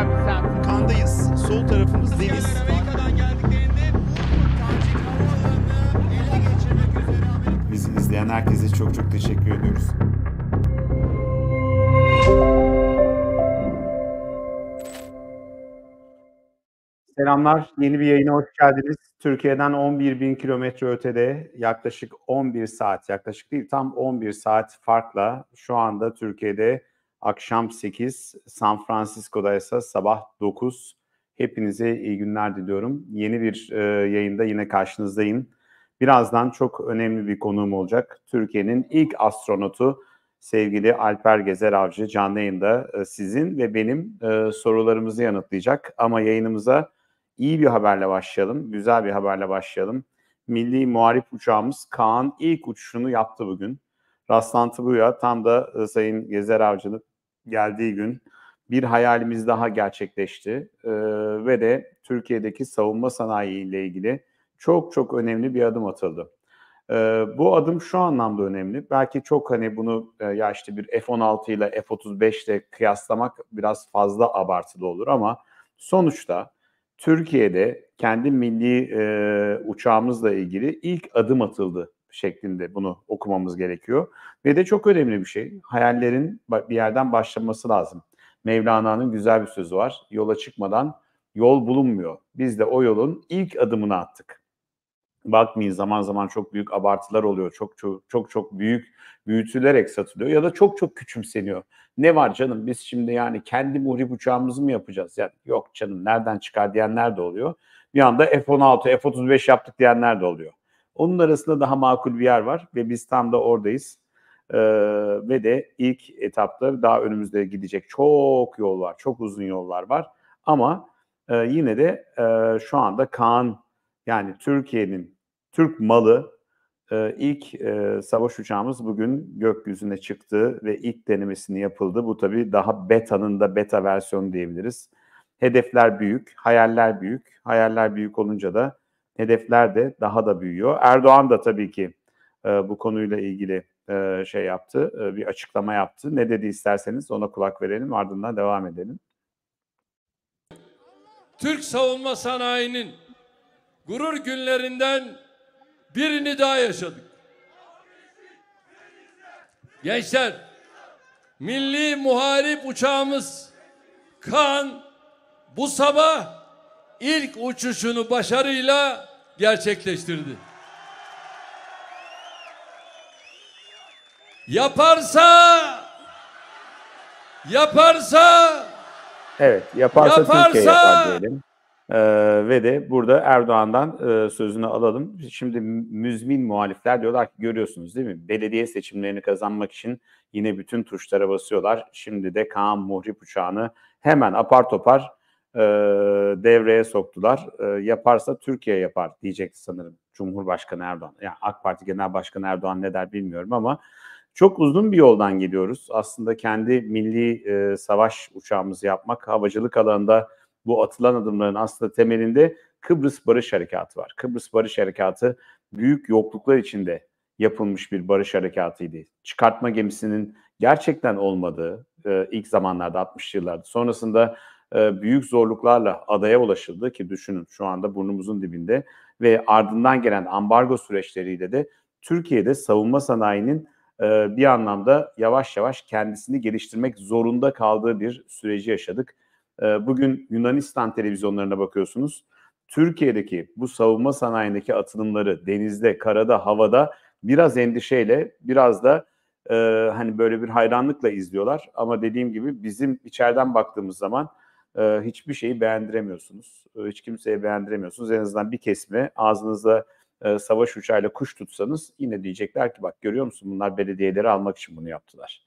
abi sen? Kandayız. Sol tarafımız deniz. Bizi izleyen herkese çok çok teşekkür ediyoruz. Selamlar. Yeni bir yayına hoş geldiniz. Türkiye'den 11 bin kilometre ötede yaklaşık 11 saat, yaklaşık değil tam 11 saat farkla şu anda Türkiye'de Akşam 8, San Francisco'da ise sabah 9. Hepinize iyi günler diliyorum. Yeni bir e, yayında yine karşınızdayım. Birazdan çok önemli bir konuğum olacak. Türkiye'nin ilk astronotu sevgili Alper Gezer Avcı canlı yayında e, sizin ve benim e, sorularımızı yanıtlayacak. Ama yayınımıza iyi bir haberle başlayalım, güzel bir haberle başlayalım. Milli muharip uçağımız Kaan ilk uçuşunu yaptı bugün rastlantı bu ya. Tam da e, Sayın Gezer Avcı'nın geldiği gün bir hayalimiz daha gerçekleşti e, ve de Türkiye'deki savunma sanayi ile ilgili çok çok önemli bir adım atıldı. E, bu adım şu anlamda önemli. Belki çok hani bunu e, ya işte bir F-16 ile F-35 ile kıyaslamak biraz fazla abartılı olur ama sonuçta Türkiye'de kendi milli e, uçağımızla ilgili ilk adım atıldı şeklinde bunu okumamız gerekiyor. Ve de çok önemli bir şey. Hayallerin bir yerden başlaması lazım. Mevlana'nın güzel bir sözü var. Yola çıkmadan yol bulunmuyor. Biz de o yolun ilk adımını attık. Bakmayın zaman zaman çok büyük abartılar oluyor. Çok çok çok, çok büyük büyütülerek satılıyor ya da çok çok küçümseniyor. Ne var canım biz şimdi yani kendi muhrip uçağımızı mı yapacağız? Yani yok canım nereden çıkar diyenler de oluyor. Bir anda F-16, F-35 yaptık diyenler de oluyor. Onun arasında daha makul bir yer var ve biz tam da oradayız. Ee, ve de ilk etapta daha önümüzde gidecek çok yol var, çok uzun yollar var. Ama e, yine de e, şu anda Kaan yani Türkiye'nin Türk malı e, ilk e, savaş uçağımız bugün gökyüzüne çıktı ve ilk denemesini yapıldı. Bu tabii daha beta'nın da beta versiyonu diyebiliriz. Hedefler büyük, hayaller büyük. Hayaller büyük olunca da hedefler de daha da büyüyor. Erdoğan da tabii ki e, bu konuyla ilgili e, şey yaptı, e, bir açıklama yaptı. Ne dedi isterseniz ona kulak verelim ardından devam edelim. Türk savunma sanayinin gurur günlerinden birini daha yaşadık. Gençler, milli muharip uçağımız Kan bu sabah ilk uçuşunu başarıyla gerçekleştirdi. Yaparsa yaparsa Evet, yaparsa, yaparsa Türkiye yapar diyelim. Ee, ve de burada Erdoğan'dan e, sözünü alalım. Şimdi müzmin muhalifler diyorlar ki görüyorsunuz değil mi? Belediye seçimlerini kazanmak için yine bütün tuşlara basıyorlar. Şimdi de Kaan Muhrip uçağını hemen apar topar e, devreye soktular. E, yaparsa Türkiye yapar diyecek sanırım Cumhurbaşkanı Erdoğan. Yani AK Parti Genel Başkanı Erdoğan ne der bilmiyorum ama çok uzun bir yoldan gidiyoruz. Aslında kendi milli e, savaş uçağımızı yapmak, havacılık alanında bu atılan adımların aslında temelinde Kıbrıs Barış Harekatı var. Kıbrıs Barış Harekatı büyük yokluklar içinde yapılmış bir barış harekatıydı. Çıkartma gemisinin gerçekten olmadığı e, ilk zamanlarda 60'lı yıllarda sonrasında e, büyük zorluklarla adaya ulaşıldı ki düşünün şu anda burnumuzun dibinde ve ardından gelen ambargo süreçleriyle de Türkiye'de savunma sanayinin e, bir anlamda yavaş yavaş kendisini geliştirmek zorunda kaldığı bir süreci yaşadık. E, bugün Yunanistan televizyonlarına bakıyorsunuz. Türkiye'deki bu savunma sanayindeki atılımları denizde, karada, havada biraz endişeyle, biraz da e, hani böyle bir hayranlıkla izliyorlar. Ama dediğim gibi bizim içeriden baktığımız zaman ee, hiçbir şeyi beğendiremiyorsunuz. Ee, hiç kimseye beğendiremiyorsunuz. En azından bir kesme ağzınıza e, savaş uçağıyla kuş tutsanız yine diyecekler ki bak görüyor musun bunlar belediyeleri almak için bunu yaptılar.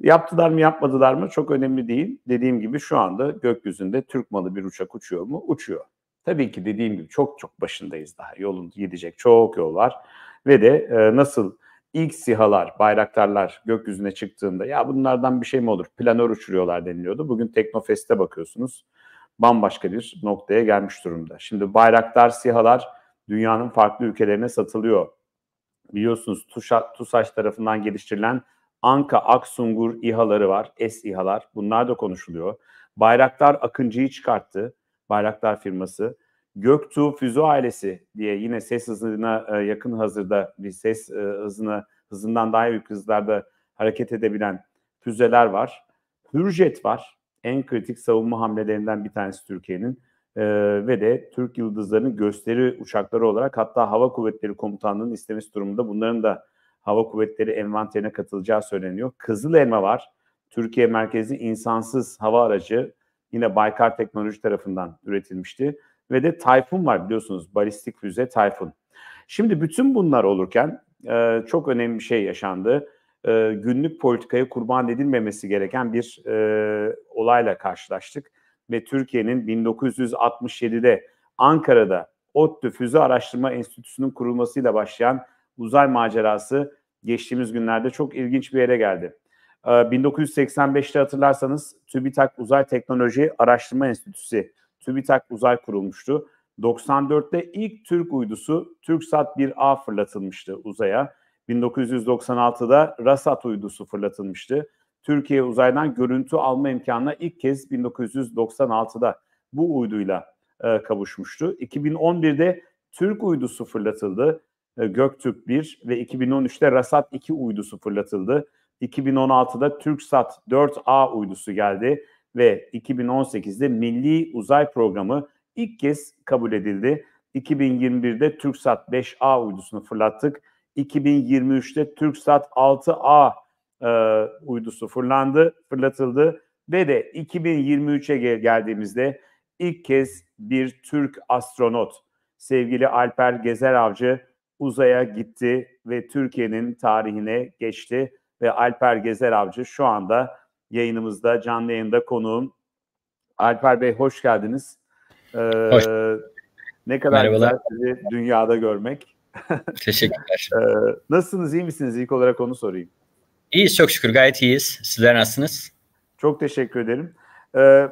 Yaptılar mı yapmadılar mı çok önemli değil. Dediğim gibi şu anda gökyüzünde Türk malı bir uçak uçuyor mu? Uçuyor. Tabii ki dediğim gibi çok çok başındayız daha. Yolun gidecek çok yol var. Ve de e, nasıl ilk sihalar, bayraktarlar gökyüzüne çıktığında ya bunlardan bir şey mi olur? Planör uçuruyorlar deniliyordu. Bugün Teknofest'e bakıyorsunuz. Bambaşka bir noktaya gelmiş durumda. Şimdi bayraktar sihalar dünyanın farklı ülkelerine satılıyor. Biliyorsunuz TUSA, TUSAŞ tarafından geliştirilen Anka Aksungur İHA'ları var, S İHA'lar. Bunlar da konuşuluyor. Bayraktar Akıncı'yı çıkarttı. Bayraktar firması Göktu Füze ailesi diye yine ses hızına e, yakın hazırda bir ses e, hızına hızından daha büyük hızlarda hareket edebilen füzeler var. Hürjet var. En kritik savunma hamlelerinden bir tanesi Türkiye'nin ee, ve de Türk yıldızlarının gösteri uçakları olarak hatta Hava Kuvvetleri Komutanlığı'nın istemesi durumunda bunların da Hava Kuvvetleri envanterine katılacağı söyleniyor. Kızıl Elma var. Türkiye merkezi insansız hava aracı yine Baykar Teknoloji tarafından üretilmişti ve de Tayfun var biliyorsunuz balistik füze Tayfun. Şimdi bütün bunlar olurken e, çok önemli bir şey yaşandı. E, günlük politikaya kurban edilmemesi gereken bir e, olayla karşılaştık ve Türkiye'nin 1967'de Ankara'da ODTÜ Füze Araştırma Enstitüsü'nün kurulmasıyla başlayan uzay macerası geçtiğimiz günlerde çok ilginç bir yere geldi. 1985'te e, hatırlarsanız TÜBİTAK Uzay Teknoloji Araştırma Enstitüsü TÜBİTAK Uzay kurulmuştu. 94'te ilk Türk uydusu TürkSat 1A fırlatılmıştı uzaya. 1996'da RASAT uydusu fırlatılmıştı. Türkiye uzaydan görüntü alma imkanına ilk kez 1996'da bu uyduyla e, kavuşmuştu. 2011'de Türk uydusu fırlatıldı. E, Göktürk 1 ve 2013'te RASAT 2 uydusu fırlatıldı. 2016'da TürkSat 4A uydusu geldi ve 2018'de Milli Uzay Programı ilk kez kabul edildi. 2021'de TürkSat 5A uydusunu fırlattık. 2023'te TürkSat 6A e, uydusu fırlandı, fırlatıldı ve de 2023'e geldiğimizde ilk kez bir Türk astronot sevgili Alper Gezer Avcı uzaya gitti ve Türkiye'nin tarihine geçti ve Alper Gezer Avcı şu anda yayınımızda, canlı yayında konuğum. Alper Bey hoş geldiniz. Ee, hoş. Ne kadar Merhabalar. güzel sizi dünyada görmek. Teşekkürler. ee, nasılsınız, iyi misiniz? İlk olarak onu sorayım. İyiyiz çok şükür, gayet iyiyiz. Sizler nasılsınız? Çok teşekkür ederim. Ee,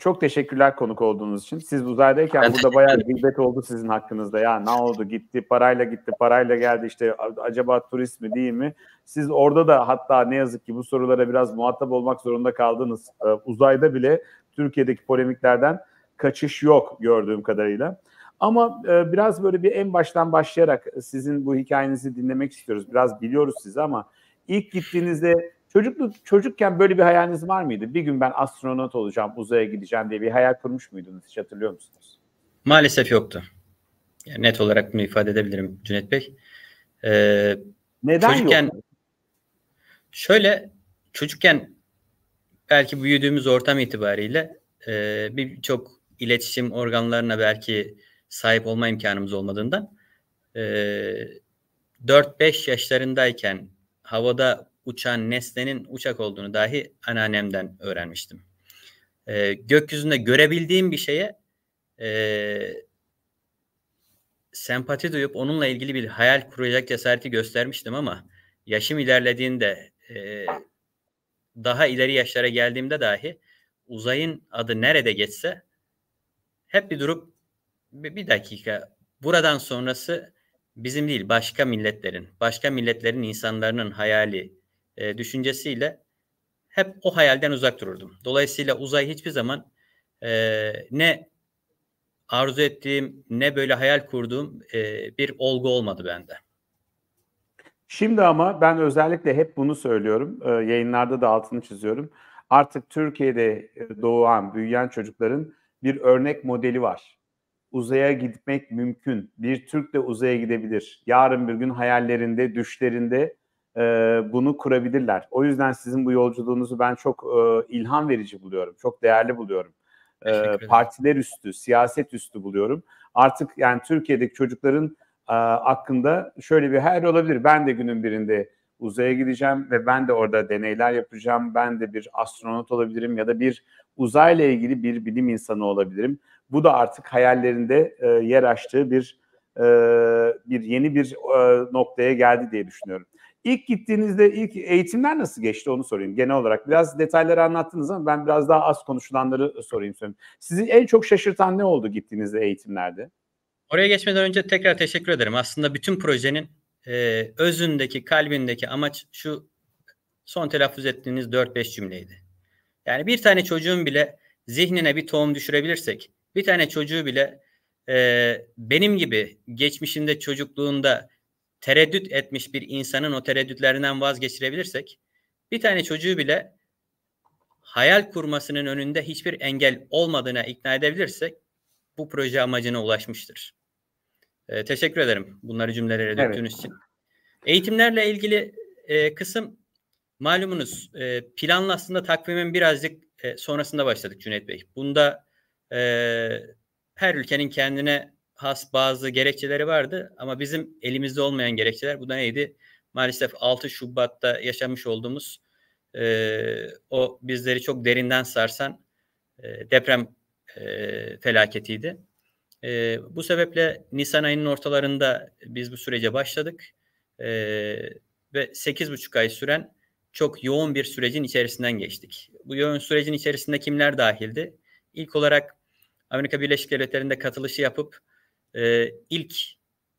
çok teşekkürler konuk olduğunuz için. Siz uzaydayken burada bayağı gıybet oldu sizin hakkınızda. Ya ne oldu gitti parayla gitti parayla geldi işte acaba turist mi değil mi? Siz orada da hatta ne yazık ki bu sorulara biraz muhatap olmak zorunda kaldınız. Ee, uzayda bile Türkiye'deki polemiklerden kaçış yok gördüğüm kadarıyla. Ama e, biraz böyle bir en baştan başlayarak sizin bu hikayenizi dinlemek istiyoruz. Biraz biliyoruz sizi ama ilk gittiğinizde Çocuklu, çocukken böyle bir hayaliniz var mıydı? Bir gün ben astronot olacağım, uzaya gideceğim diye bir hayal kurmuş muydunuz? Hiç hatırlıyor musunuz? Maalesef yoktu. Yani net olarak bunu ifade edebilirim Cüneyt Bey. Ee, Neden çocukken, yok? Şöyle, çocukken belki büyüdüğümüz ortam itibariyle e, birçok iletişim organlarına belki sahip olma imkanımız olmadığından e, 4-5 yaşlarındayken havada uçan nesnenin uçak olduğunu dahi anneannemden öğrenmiştim. E, gökyüzünde görebildiğim bir şeye e, sempati duyup onunla ilgili bir hayal kuracak cesareti göstermiştim ama yaşım ilerlediğinde e, daha ileri yaşlara geldiğimde dahi uzayın adı nerede geçse hep bir durup bir, bir dakika buradan sonrası bizim değil başka milletlerin, başka milletlerin insanların hayali, e, düşüncesiyle hep o hayalden uzak dururdum. Dolayısıyla uzay hiçbir zaman e, ne arzu ettiğim ne böyle hayal kurduğum e, bir olgu olmadı bende. Şimdi ama ben özellikle hep bunu söylüyorum. E, yayınlarda da altını çiziyorum. Artık Türkiye'de e, doğan, büyüyen çocukların bir örnek modeli var. Uzaya gitmek mümkün. Bir Türk de uzaya gidebilir. Yarın bir gün hayallerinde, düşlerinde e, bunu kurabilirler. O yüzden sizin bu yolculuğunuzu ben çok e, ilham verici buluyorum, çok değerli buluyorum. E, partiler üstü, siyaset üstü buluyorum. Artık yani Türkiye'deki çocukların hakkında şöyle bir her olabilir. Ben de günün birinde uzaya gideceğim ve ben de orada deneyler yapacağım. Ben de bir astronot olabilirim ya da bir uzayla ilgili bir bilim insanı olabilirim. Bu da artık hayallerinde e, yer açtığı bir bir yeni bir noktaya geldi diye düşünüyorum. İlk gittiğinizde ilk eğitimler nasıl geçti onu sorayım genel olarak. Biraz detayları anlattınız ama ben biraz daha az konuşulanları sorayım. sorayım. Sizi en çok şaşırtan ne oldu gittiğinizde eğitimlerde? Oraya geçmeden önce tekrar teşekkür ederim. Aslında bütün projenin e, özündeki, kalbindeki amaç şu son telaffuz ettiğiniz 4-5 cümleydi. Yani bir tane çocuğun bile zihnine bir tohum düşürebilirsek, bir tane çocuğu bile e, benim gibi geçmişinde çocukluğunda tereddüt etmiş bir insanın o tereddütlerinden vazgeçirebilirsek bir tane çocuğu bile hayal kurmasının önünde hiçbir engel olmadığına ikna edebilirsek bu proje amacına ulaşmıştır. Ee, teşekkür ederim bunları cümlelere döktüğünüz evet. için. Eğitimlerle ilgili e, kısım malumunuz e, planla aslında takvimin birazcık e, sonrasında başladık Cüneyt Bey. Bunda e, her ülkenin kendine has bazı gerekçeleri vardı ama bizim elimizde olmayan gerekçeler bu da neydi? Maalesef 6 Şubat'ta yaşamış olduğumuz e, o bizleri çok derinden sarsan e, deprem e, felaketiydi. E, bu sebeple Nisan ayının ortalarında biz bu sürece başladık e, ve 8,5 ay süren çok yoğun bir sürecin içerisinden geçtik. Bu yoğun sürecin içerisinde kimler dahildi? İlk olarak Amerika Birleşik Devletleri'nde katılışı yapıp e, ilk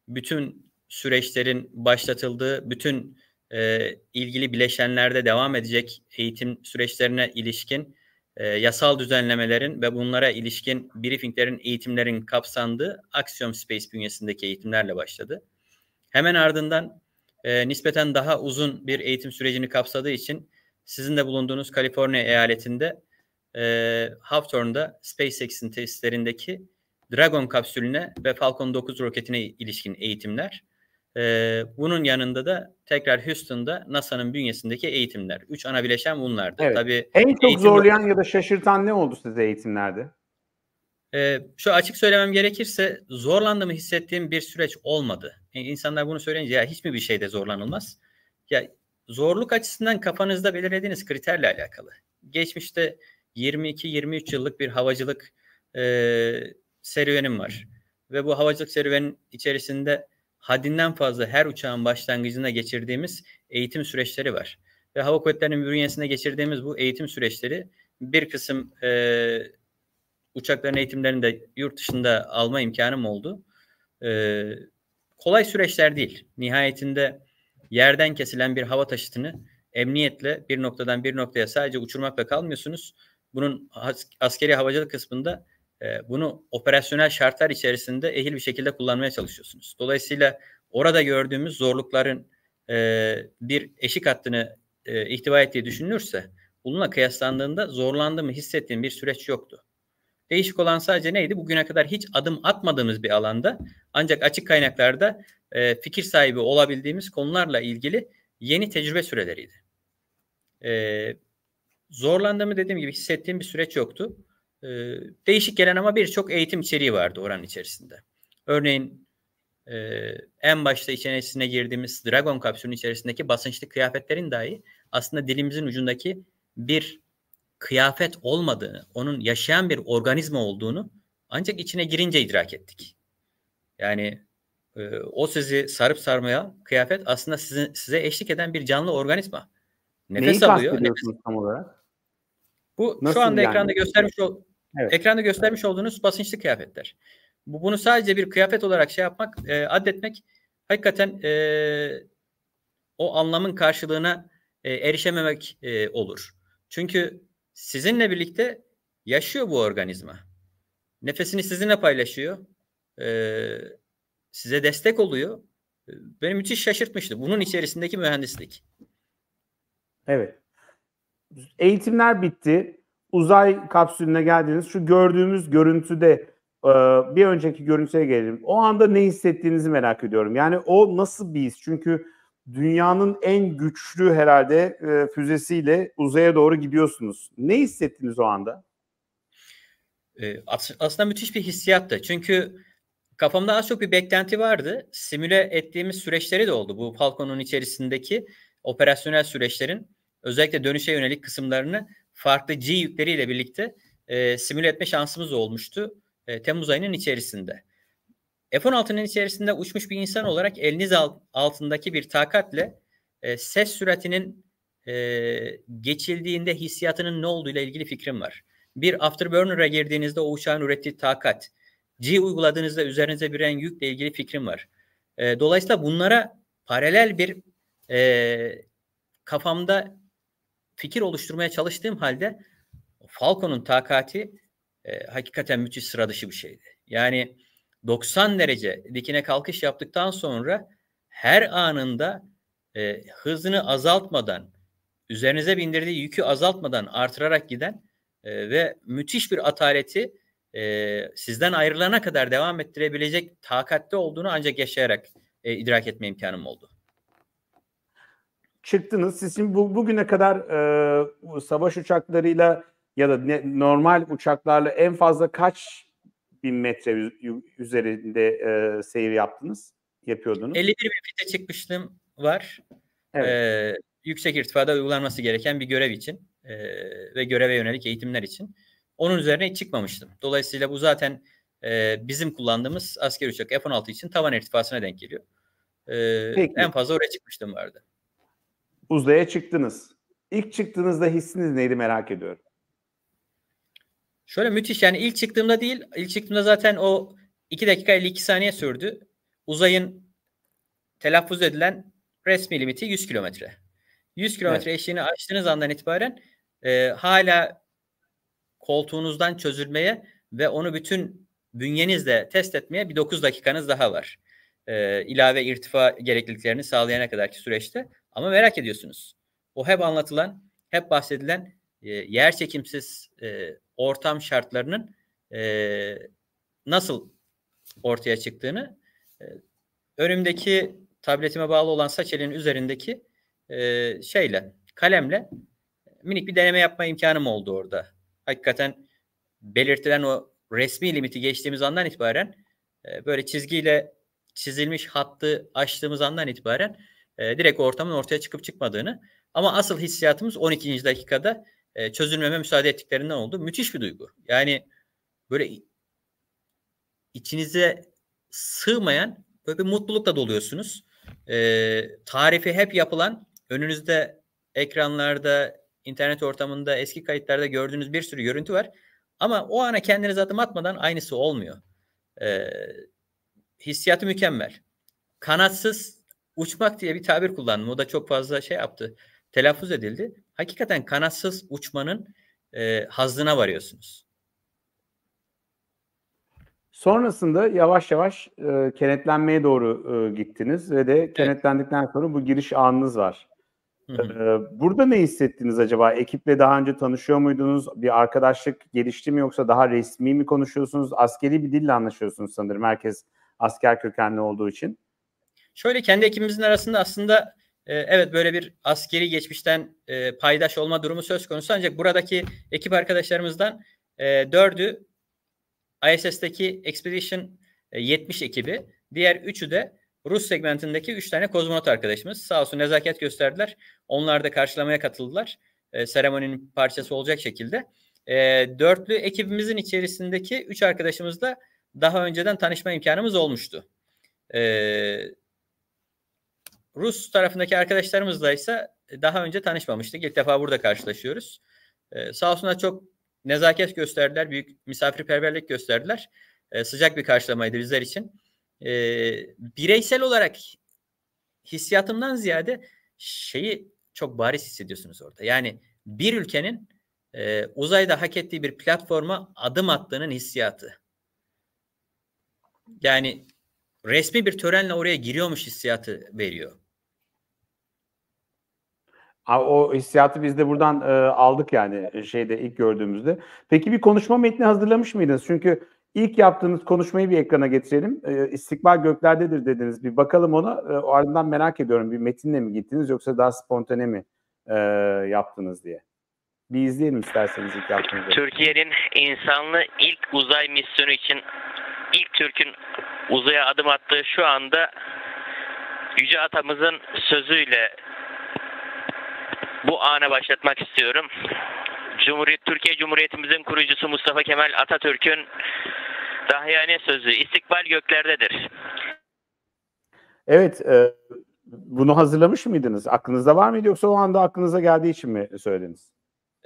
bütün süreçlerin başlatıldığı bütün e, ilgili bileşenlerde devam edecek eğitim süreçlerine ilişkin e, yasal düzenlemelerin ve bunlara ilişkin briefinglerin, eğitimlerin kapsandığı Axiom Space bünyesindeki eğitimlerle başladı. Hemen ardından e, nispeten daha uzun bir eğitim sürecini kapsadığı için sizin de bulunduğunuz Kaliforniya eyaletinde e, Hawthorne'da SpaceX'in tesislerindeki Dragon kapsülüne ve Falcon 9 roketine ilişkin eğitimler. Ee, bunun yanında da tekrar Houston'da NASA'nın bünyesindeki eğitimler. Üç ana bileşen bunlardı. Evet. Tabii en çok eğitim... zorlayan ya da şaşırtan ne oldu size eğitimlerde? Ee, şu açık söylemem gerekirse zorlandığımı hissettiğim bir süreç olmadı. Yani e, insanlar bunu söyleyince ya hiç mi bir şeyde zorlanılmaz? Ya zorluk açısından kafanızda belirlediğiniz kriterle alakalı. Geçmişte 22-23 yıllık bir havacılık e, serüvenim var. Ve bu havacılık serüvenin içerisinde haddinden fazla her uçağın başlangıcında geçirdiğimiz eğitim süreçleri var. Ve Hava Kuvvetleri'nin bünyesinde geçirdiğimiz bu eğitim süreçleri bir kısım e, uçakların eğitimlerini de yurt dışında alma imkanım oldu. E, kolay süreçler değil. Nihayetinde yerden kesilen bir hava taşıtını emniyetle bir noktadan bir noktaya sadece uçurmakla kalmıyorsunuz. Bunun askeri havacılık kısmında bunu operasyonel şartlar içerisinde ehil bir şekilde kullanmaya çalışıyorsunuz. Dolayısıyla orada gördüğümüz zorlukların bir eşik hattını ihtiva ettiği düşünülürse bununla kıyaslandığında zorlandığımı hissettiğim bir süreç yoktu. Değişik olan sadece neydi? Bugüne kadar hiç adım atmadığımız bir alanda ancak açık kaynaklarda fikir sahibi olabildiğimiz konularla ilgili yeni tecrübe süreleriydi. E, zorlandığımı dediğim gibi hissettiğim bir süreç yoktu. Ee, değişik gelen ama birçok eğitim içeriği vardı oranın içerisinde. Örneğin e, en başta içerisine girdiğimiz Dragon kapsülünün içerisindeki basınçlı kıyafetlerin dahi aslında dilimizin ucundaki bir kıyafet olmadığını, onun yaşayan bir organizma olduğunu ancak içine girince idrak ettik. Yani e, o sizi sarıp sarmaya kıyafet aslında sizin, size eşlik eden bir canlı organizma. Nefes Neyi alıyor. Nefes... tam olarak? Bu Nasıl şu anda yani? ekranda göstermiş ol Evet. Ekranda göstermiş olduğunuz basınçlı kıyafetler. Bu bunu sadece bir kıyafet olarak şey yapmak, e, addetmek hakikaten e, o anlamın karşılığına e, erişememek e, olur. Çünkü sizinle birlikte yaşıyor bu organizma. Nefesini sizinle paylaşıyor. E, size destek oluyor. E, beni müthiş şaşırtmıştı. Bunun içerisindeki mühendislik. Evet. Eğitimler bitti uzay kapsülüne geldiğiniz şu gördüğümüz görüntüde e, bir önceki görüntüye gelelim. O anda ne hissettiğinizi merak ediyorum. Yani o nasıl bir his? Çünkü dünyanın en güçlü herhalde e, füzesiyle uzaya doğru gidiyorsunuz. Ne hissettiniz o anda? E, aslında müthiş bir hissiyattı. Çünkü kafamda az çok bir beklenti vardı. Simüle ettiğimiz süreçleri de oldu. Bu Falcon'un içerisindeki operasyonel süreçlerin özellikle dönüşe yönelik kısımlarını farklı G yükleriyle birlikte e, simüle etme şansımız olmuştu e, Temmuz ayının içerisinde. F-16'nın içerisinde uçmuş bir insan olarak eliniz altındaki bir takatle e, ses süratinin e, geçildiğinde hissiyatının ne olduğuyla ilgili fikrim var. Bir afterburner'a girdiğinizde o uçağın ürettiği takat, G uyguladığınızda üzerinize biren yükle ilgili fikrim var. E, dolayısıyla bunlara paralel bir e, kafamda fikir oluşturmaya çalıştığım halde Falco'nun takati e, hakikaten müthiş sıra dışı bir şeydi. Yani 90 derece dikine kalkış yaptıktan sonra her anında e, hızını azaltmadan, üzerinize bindirdiği yükü azaltmadan artırarak giden e, ve müthiş bir ataleti e, sizden ayrılana kadar devam ettirebilecek takatte olduğunu ancak yaşayarak e, idrak etme imkanım oldu çıktınız. Siz şimdi bu, bugüne kadar e, savaş uçaklarıyla ya da ne, normal uçaklarla en fazla kaç bin metre üzerinde e, seyir yaptınız? Yapıyordunuz. 51 bin metre çıkmıştım var. Evet. Ee, yüksek irtifada uygulanması gereken bir görev için e, ve göreve yönelik eğitimler için. Onun üzerine hiç çıkmamıştım. Dolayısıyla bu zaten e, bizim kullandığımız asker uçak F-16 için tavan irtifasına denk geliyor. E, en fazla oraya çıkmıştım vardı uzaya çıktınız. İlk çıktığınızda hissiniz neydi merak ediyorum. Şöyle müthiş yani ilk çıktığımda değil, ilk çıktığımda zaten o 2 dakika 52 saniye sürdü. Uzayın telaffuz edilen resmi limiti 100 kilometre. 100 kilometre evet. eşiğini açtığınız andan itibaren e, hala koltuğunuzdan çözülmeye ve onu bütün bünyenizle test etmeye bir 9 dakikanız daha var e, ilave irtifa gerekliliklerini sağlayana kadarki süreçte. Ama merak ediyorsunuz. O hep anlatılan, hep bahsedilen e, yer çekimsiz e, ortam şartlarının e, nasıl ortaya çıktığını e, önümdeki tabletime bağlı olan saç elinin üzerindeki e, şeyle, kalemle minik bir deneme yapma imkanım oldu orada. Hakikaten belirtilen o resmi limiti geçtiğimiz andan itibaren e, böyle çizgiyle çizilmiş hattı açtığımız andan itibaren e, direkt ortamın ortaya çıkıp çıkmadığını ama asıl hissiyatımız 12. dakikada e, çözülmeme müsaade ettiklerinden oldu. Müthiş bir duygu. Yani böyle içinize sığmayan böyle bir mutlulukla doluyorsunuz. E, tarifi hep yapılan önünüzde ekranlarda internet ortamında eski kayıtlarda gördüğünüz bir sürü görüntü var. Ama o ana kendinize adım atmadan aynısı olmuyor. Ee, hissiyatı mükemmel. Kanatsız uçmak diye bir tabir kullandım. O da çok fazla şey yaptı. Telaffuz edildi. Hakikaten kanatsız uçmanın e, hazdına varıyorsunuz. Sonrasında yavaş yavaş e, kenetlenmeye doğru e, gittiniz ve de evet. kenetlendikten sonra bu giriş anınız var. E, burada ne hissettiniz acaba? Ekiple daha önce tanışıyor muydunuz? Bir arkadaşlık gelişti mi yoksa daha resmi mi konuşuyorsunuz? Askeri bir dille anlaşıyorsunuz sanırım. Herkes asker kökenli olduğu için? Şöyle kendi ekibimizin arasında aslında e, evet böyle bir askeri geçmişten e, paydaş olma durumu söz konusu ancak buradaki ekip arkadaşlarımızdan e, dördü ISS'teki Expedition 70 e, ekibi. Diğer üçü de Rus segmentindeki üç tane kozmonot arkadaşımız. Sağ olsun nezaket gösterdiler. Onlar da karşılamaya katıldılar. E, seremoninin parçası olacak şekilde. E, dörtlü ekibimizin içerisindeki üç arkadaşımız da daha önceden tanışma imkanımız olmuştu. Ee, Rus tarafındaki arkadaşlarımızla ise daha önce tanışmamıştık. İlk defa burada karşılaşıyoruz. Ee, sağ olsunlar çok nezaket gösterdiler, büyük misafirperverlik gösterdiler. Ee, sıcak bir karşılamaydı bizler için. Ee, bireysel olarak hissiyatımdan ziyade şeyi çok bariz hissediyorsunuz orada. Yani bir ülkenin e, uzayda hak ettiği bir platforma adım attığının hissiyatı yani resmi bir törenle oraya giriyormuş hissiyatı veriyor. o hissiyatı biz de buradan e, aldık yani e, şeyde ilk gördüğümüzde. Peki bir konuşma metni hazırlamış mıydınız? Çünkü ilk yaptığınız konuşmayı bir ekrana getirelim. E, İstikbal göklerdedir dediniz. Bir bakalım ona. E, ardından merak ediyorum bir metinle mi gittiniz yoksa daha spontane mi e, yaptınız diye. Bir izleyelim isterseniz ilk yaptığınızı. Türkiye'nin insanlı ilk uzay misyonu için ilk Türk'ün uzaya adım attığı şu anda Yüce Atamızın sözüyle bu ana başlatmak istiyorum. Cumhuriyet Türkiye Cumhuriyetimizin kurucusu Mustafa Kemal Atatürk'ün dahiyane sözü istikbal göklerdedir. Evet, e, bunu hazırlamış mıydınız? Aklınızda var mıydı yoksa o anda aklınıza geldiği için mi söylediniz?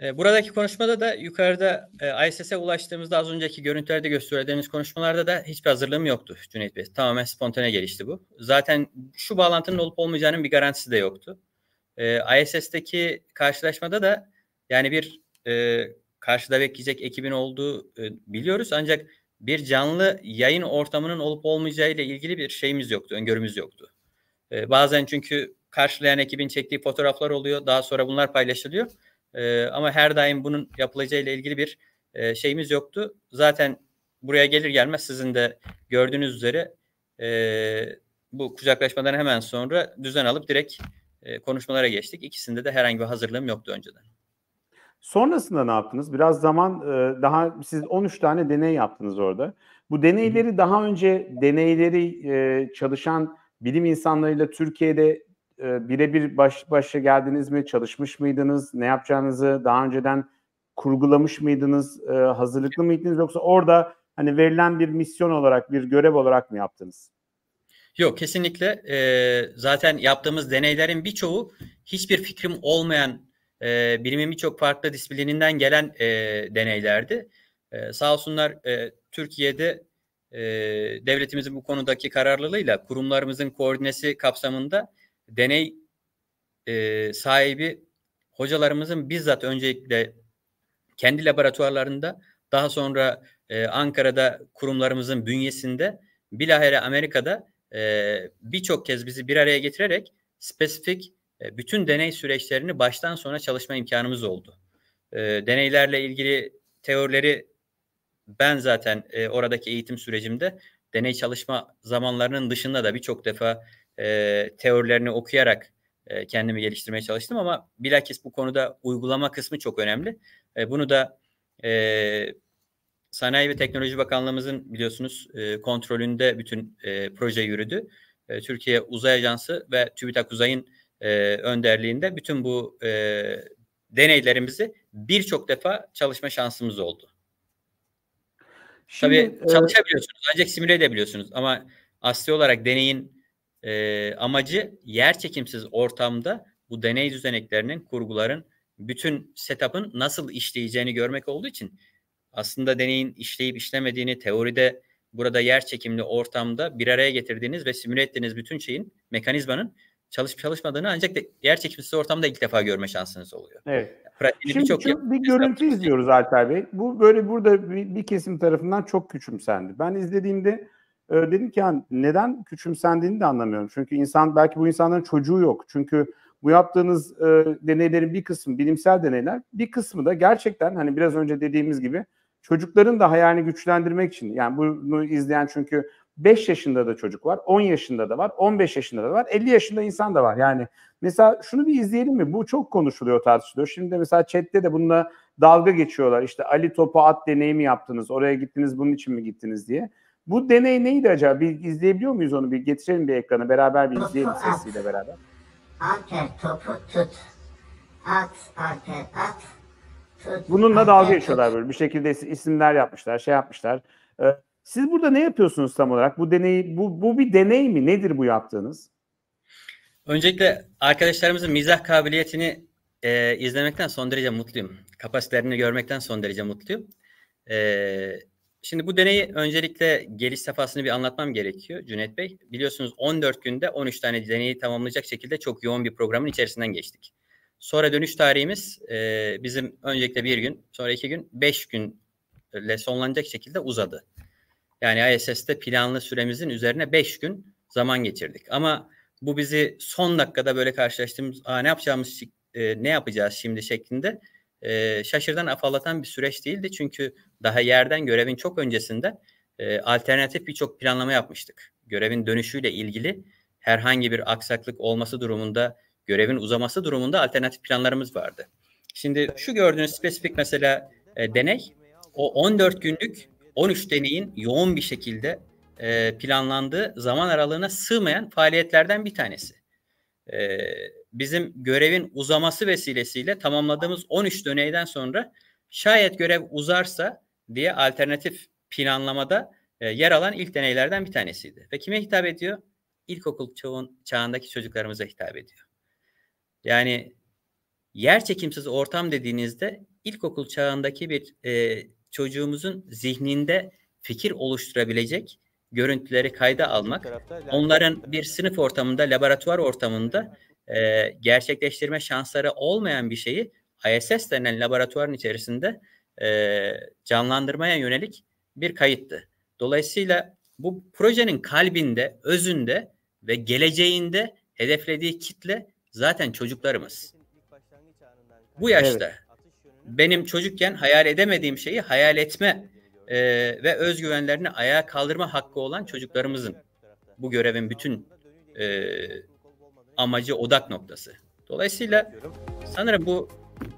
Ee, buradaki konuşmada da yukarıda e, ISS'e ulaştığımızda az önceki görüntülerde gösterdiğimiz konuşmalarda da hiçbir hazırlığım yoktu Cüneyt Bey. Tamamen spontane gelişti bu. Zaten şu bağlantının olup olmayacağının bir garantisi de yoktu. Ee, ISS'teki karşılaşmada da yani bir e, karşıda bekleyecek ekibin olduğu e, biliyoruz. Ancak bir canlı yayın ortamının olup olmayacağı ile ilgili bir şeyimiz yoktu, öngörümüz yoktu. Ee, bazen çünkü karşılayan ekibin çektiği fotoğraflar oluyor. Daha sonra bunlar paylaşılıyor. E, ama her daim bunun yapılacağıyla ilgili bir e, şeyimiz yoktu. Zaten buraya gelir gelmez sizin de gördüğünüz üzere e, bu kucaklaşmadan hemen sonra düzen alıp direkt e, konuşmalara geçtik. İkisinde de herhangi bir hazırlığım yoktu önceden. Sonrasında ne yaptınız? Biraz zaman e, daha siz 13 tane deney yaptınız orada. Bu deneyleri daha önce deneyleri e, çalışan bilim insanlarıyla Türkiye'de e, birebir baş başa geldiniz mi? Çalışmış mıydınız? Ne yapacağınızı daha önceden kurgulamış mıydınız? E, hazırlıklı mıydınız? Yoksa orada hani verilen bir misyon olarak, bir görev olarak mı yaptınız? Yok kesinlikle. E, zaten yaptığımız deneylerin birçoğu hiçbir fikrim olmayan e, bilimin birçok farklı disiplininden gelen e, deneylerdi. E, sağ olsunlar e, Türkiye'de e, devletimizin bu konudaki kararlılığıyla kurumlarımızın koordinesi kapsamında deney e, sahibi hocalarımızın bizzat öncelikle kendi laboratuvarlarında daha sonra e, Ankara'da kurumlarımızın bünyesinde bilahare Amerika'da e, birçok kez bizi bir araya getirerek spesifik e, bütün deney süreçlerini baştan sona çalışma imkanımız oldu. E, deneylerle ilgili teorileri ben zaten e, oradaki eğitim sürecimde deney çalışma zamanlarının dışında da birçok defa e, teorilerini okuyarak e, kendimi geliştirmeye çalıştım ama bilakis bu konuda uygulama kısmı çok önemli. E, bunu da e, Sanayi ve Teknoloji Bakanlığımızın biliyorsunuz e, kontrolünde bütün e, proje yürüdü. E, Türkiye Uzay Ajansı ve TÜBİTAK Uzay'ın e, önderliğinde bütün bu e, deneylerimizi birçok defa çalışma şansımız oldu. Şimdi, Tabii e, çalışabiliyorsunuz, ancak simüle edebiliyorsunuz ama asli olarak deneyin e, amacı yer çekimsiz ortamda bu deney düzeneklerinin, kurguların, bütün setup'ın nasıl işleyeceğini görmek olduğu için aslında deneyin işleyip işlemediğini teoride burada yer çekimli ortamda bir araya getirdiğiniz ve simüle ettiğiniz bütün şeyin, mekanizmanın çalışıp çalışmadığını ancak de, yer çekimsiz ortamda ilk defa görme şansınız oluyor. Evet. Pratiğini Şimdi çok bir görüntü izliyoruz Alper Bey. Bu böyle burada bir, bir kesim tarafından çok küçümsendi. Ben izlediğimde ee, dedim ki yani neden küçümsendiğini de anlamıyorum. Çünkü insan belki bu insanların çocuğu yok. Çünkü bu yaptığınız e, deneylerin bir kısmı bilimsel deneyler, bir kısmı da gerçekten hani biraz önce dediğimiz gibi çocukların da hayalini güçlendirmek için. Yani bunu izleyen çünkü 5 yaşında da çocuk var, 10 yaşında da var, 15 yaşında da var, 50 yaşında insan da var. Yani mesela şunu bir izleyelim mi? Bu çok konuşuluyor, tartışılıyor. Şimdi de mesela chatte de bununla dalga geçiyorlar. İşte Ali topu at deneyimi yaptınız, oraya gittiniz bunun için mi gittiniz diye. Bu deney neydi acaba? Bir izleyebiliyor muyuz onu? Bir getirelim bir ekranı Beraber bir izleyelim Topu sesiyle beraber. Alper topu tut. At, Alper at. Tut, Bununla dalga geçiyorlar böyle. Bir şekilde isimler yapmışlar, şey yapmışlar. Ee, siz burada ne yapıyorsunuz tam olarak? Bu deneyi, bu, bu bir deney mi? Nedir bu yaptığınız? Öncelikle arkadaşlarımızın mizah kabiliyetini e, izlemekten son derece mutluyum. Kapasitelerini görmekten son derece mutluyum. E, Şimdi bu deneyi öncelikle geliş safhasını bir anlatmam gerekiyor Cüneyt Bey. Biliyorsunuz 14 günde 13 tane deneyi tamamlayacak şekilde çok yoğun bir programın içerisinden geçtik. Sonra dönüş tarihimiz e, bizim öncelikle bir gün, sonra iki gün, beş günle sonlanacak şekilde uzadı. Yani ISS'te planlı süremizin üzerine beş gün zaman geçirdik. Ama bu bizi son dakikada böyle karşılaştığımız, Aa, ne yapacağımız, e, ne yapacağız şimdi şeklinde e, şaşırdan afallatan bir süreç değildi. Çünkü daha yerden görevin çok öncesinde e, alternatif birçok planlama yapmıştık. Görevin dönüşüyle ilgili herhangi bir aksaklık olması durumunda, görevin uzaması durumunda alternatif planlarımız vardı. Şimdi şu gördüğünüz spesifik mesela e, deney, o 14 günlük 13 deneyin yoğun bir şekilde e, planlandığı zaman aralığına sığmayan faaliyetlerden bir tanesi. E, bizim görevin uzaması vesilesiyle tamamladığımız 13 deneyden sonra şayet görev uzarsa diye alternatif planlamada e, yer alan ilk deneylerden bir tanesiydi. Ve kime hitap ediyor? İlkokul çoğun, çağındaki çocuklarımıza hitap ediyor. Yani yer çekimsiz ortam dediğinizde ilkokul çağındaki bir e, çocuğumuzun zihninde fikir oluşturabilecek görüntüleri kayda almak, onların bir sınıf ortamında, laboratuvar ortamında e, gerçekleştirme şansları olmayan bir şeyi ISS denen laboratuvarın içerisinde e, canlandırmaya yönelik bir kayıttı. Dolayısıyla bu projenin kalbinde, özünde ve geleceğinde hedeflediği kitle zaten çocuklarımız. Bu yaşta evet. benim çocukken hayal edemediğim şeyi hayal etme e, ve özgüvenlerini ayağa kaldırma hakkı olan çocuklarımızın bu görevin bütün e, amacı odak noktası. Dolayısıyla sanırım bu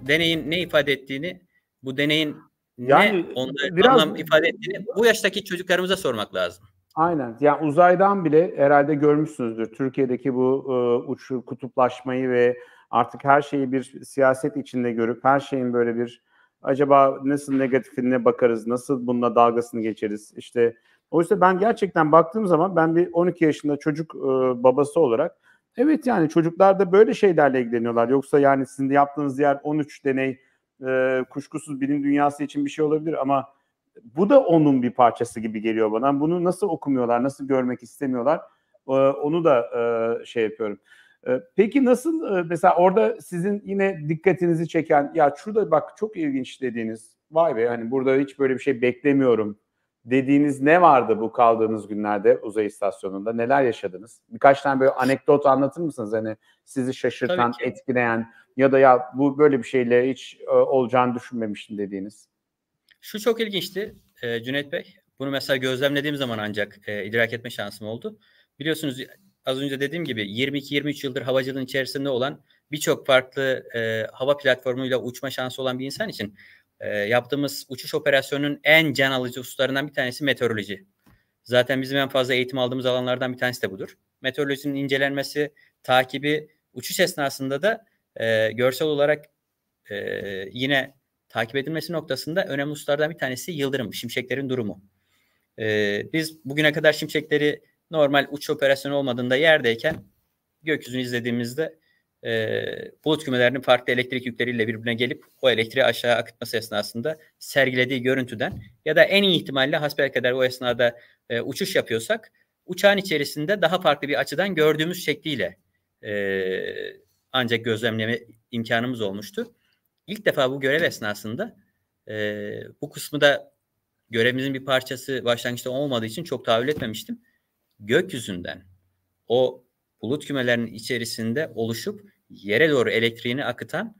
deneyin ne ifade ettiğini bu deneyin yani ne onda biraz, anlam ifade ettiğini bu yaştaki çocuklarımıza sormak lazım. Aynen. Yani uzaydan bile herhalde görmüşsünüzdür. Türkiye'deki bu e, uçur kutuplaşmayı ve artık her şeyi bir siyaset içinde görüp her şeyin böyle bir acaba nasıl negatifine bakarız, nasıl bununla dalgasını geçeriz. İşte oysa ben gerçekten baktığım zaman ben bir 12 yaşında çocuk e, babası olarak evet yani çocuklar da böyle şeylerle ilgileniyorlar. Yoksa yani sizin de yaptığınız yer 13 deney e, kuşkusuz bilim dünyası için bir şey olabilir ama bu da onun bir parçası gibi geliyor bana. Bunu nasıl okumuyorlar, nasıl görmek istemiyorlar e, onu da e, şey yapıyorum. peki nasıl mesela orada sizin yine dikkatinizi çeken ya şurada bak çok ilginç dediğiniz vay be hani burada hiç böyle bir şey beklemiyorum dediğiniz ne vardı bu kaldığınız günlerde uzay istasyonunda? Neler yaşadınız? Birkaç tane böyle anekdot anlatır mısınız? Hani sizi şaşırtan, etkileyen ya da ya bu böyle bir şeyle hiç e, olacağını düşünmemiştim dediğiniz. Şu çok ilginçti e, Cüneyt Bey. Bunu mesela gözlemlediğim zaman ancak e, idrak etme şansım oldu. Biliyorsunuz az önce dediğim gibi 22-23 yıldır havacılığın içerisinde olan birçok farklı e, hava platformuyla uçma şansı olan bir insan için e, yaptığımız uçuş operasyonunun en can alıcı hususlarından bir tanesi meteoroloji. Zaten bizim en fazla eğitim aldığımız alanlardan bir tanesi de budur. Meteorolojinin incelenmesi, takibi, uçuş esnasında da e, görsel olarak e, yine takip edilmesi noktasında önemli hususlardan bir tanesi yıldırım, şimşeklerin durumu. E, biz bugüne kadar şimşekleri normal uçuş operasyonu olmadığında yerdeyken gökyüzünü izlediğimizde e, bulut kümelerinin farklı elektrik yükleriyle birbirine gelip o elektriği aşağı akıtması esnasında sergilediği görüntüden ya da en iyi ihtimalle kadar o esnada e, uçuş yapıyorsak uçağın içerisinde daha farklı bir açıdan gördüğümüz şekliyle e, ancak gözlemleme imkanımız olmuştu. İlk defa bu görev esnasında e, bu kısmı da görevimizin bir parçası başlangıçta olmadığı için çok tahayyül etmemiştim. Gökyüzünden o bulut kümelerinin içerisinde oluşup yere doğru elektriğini akıtan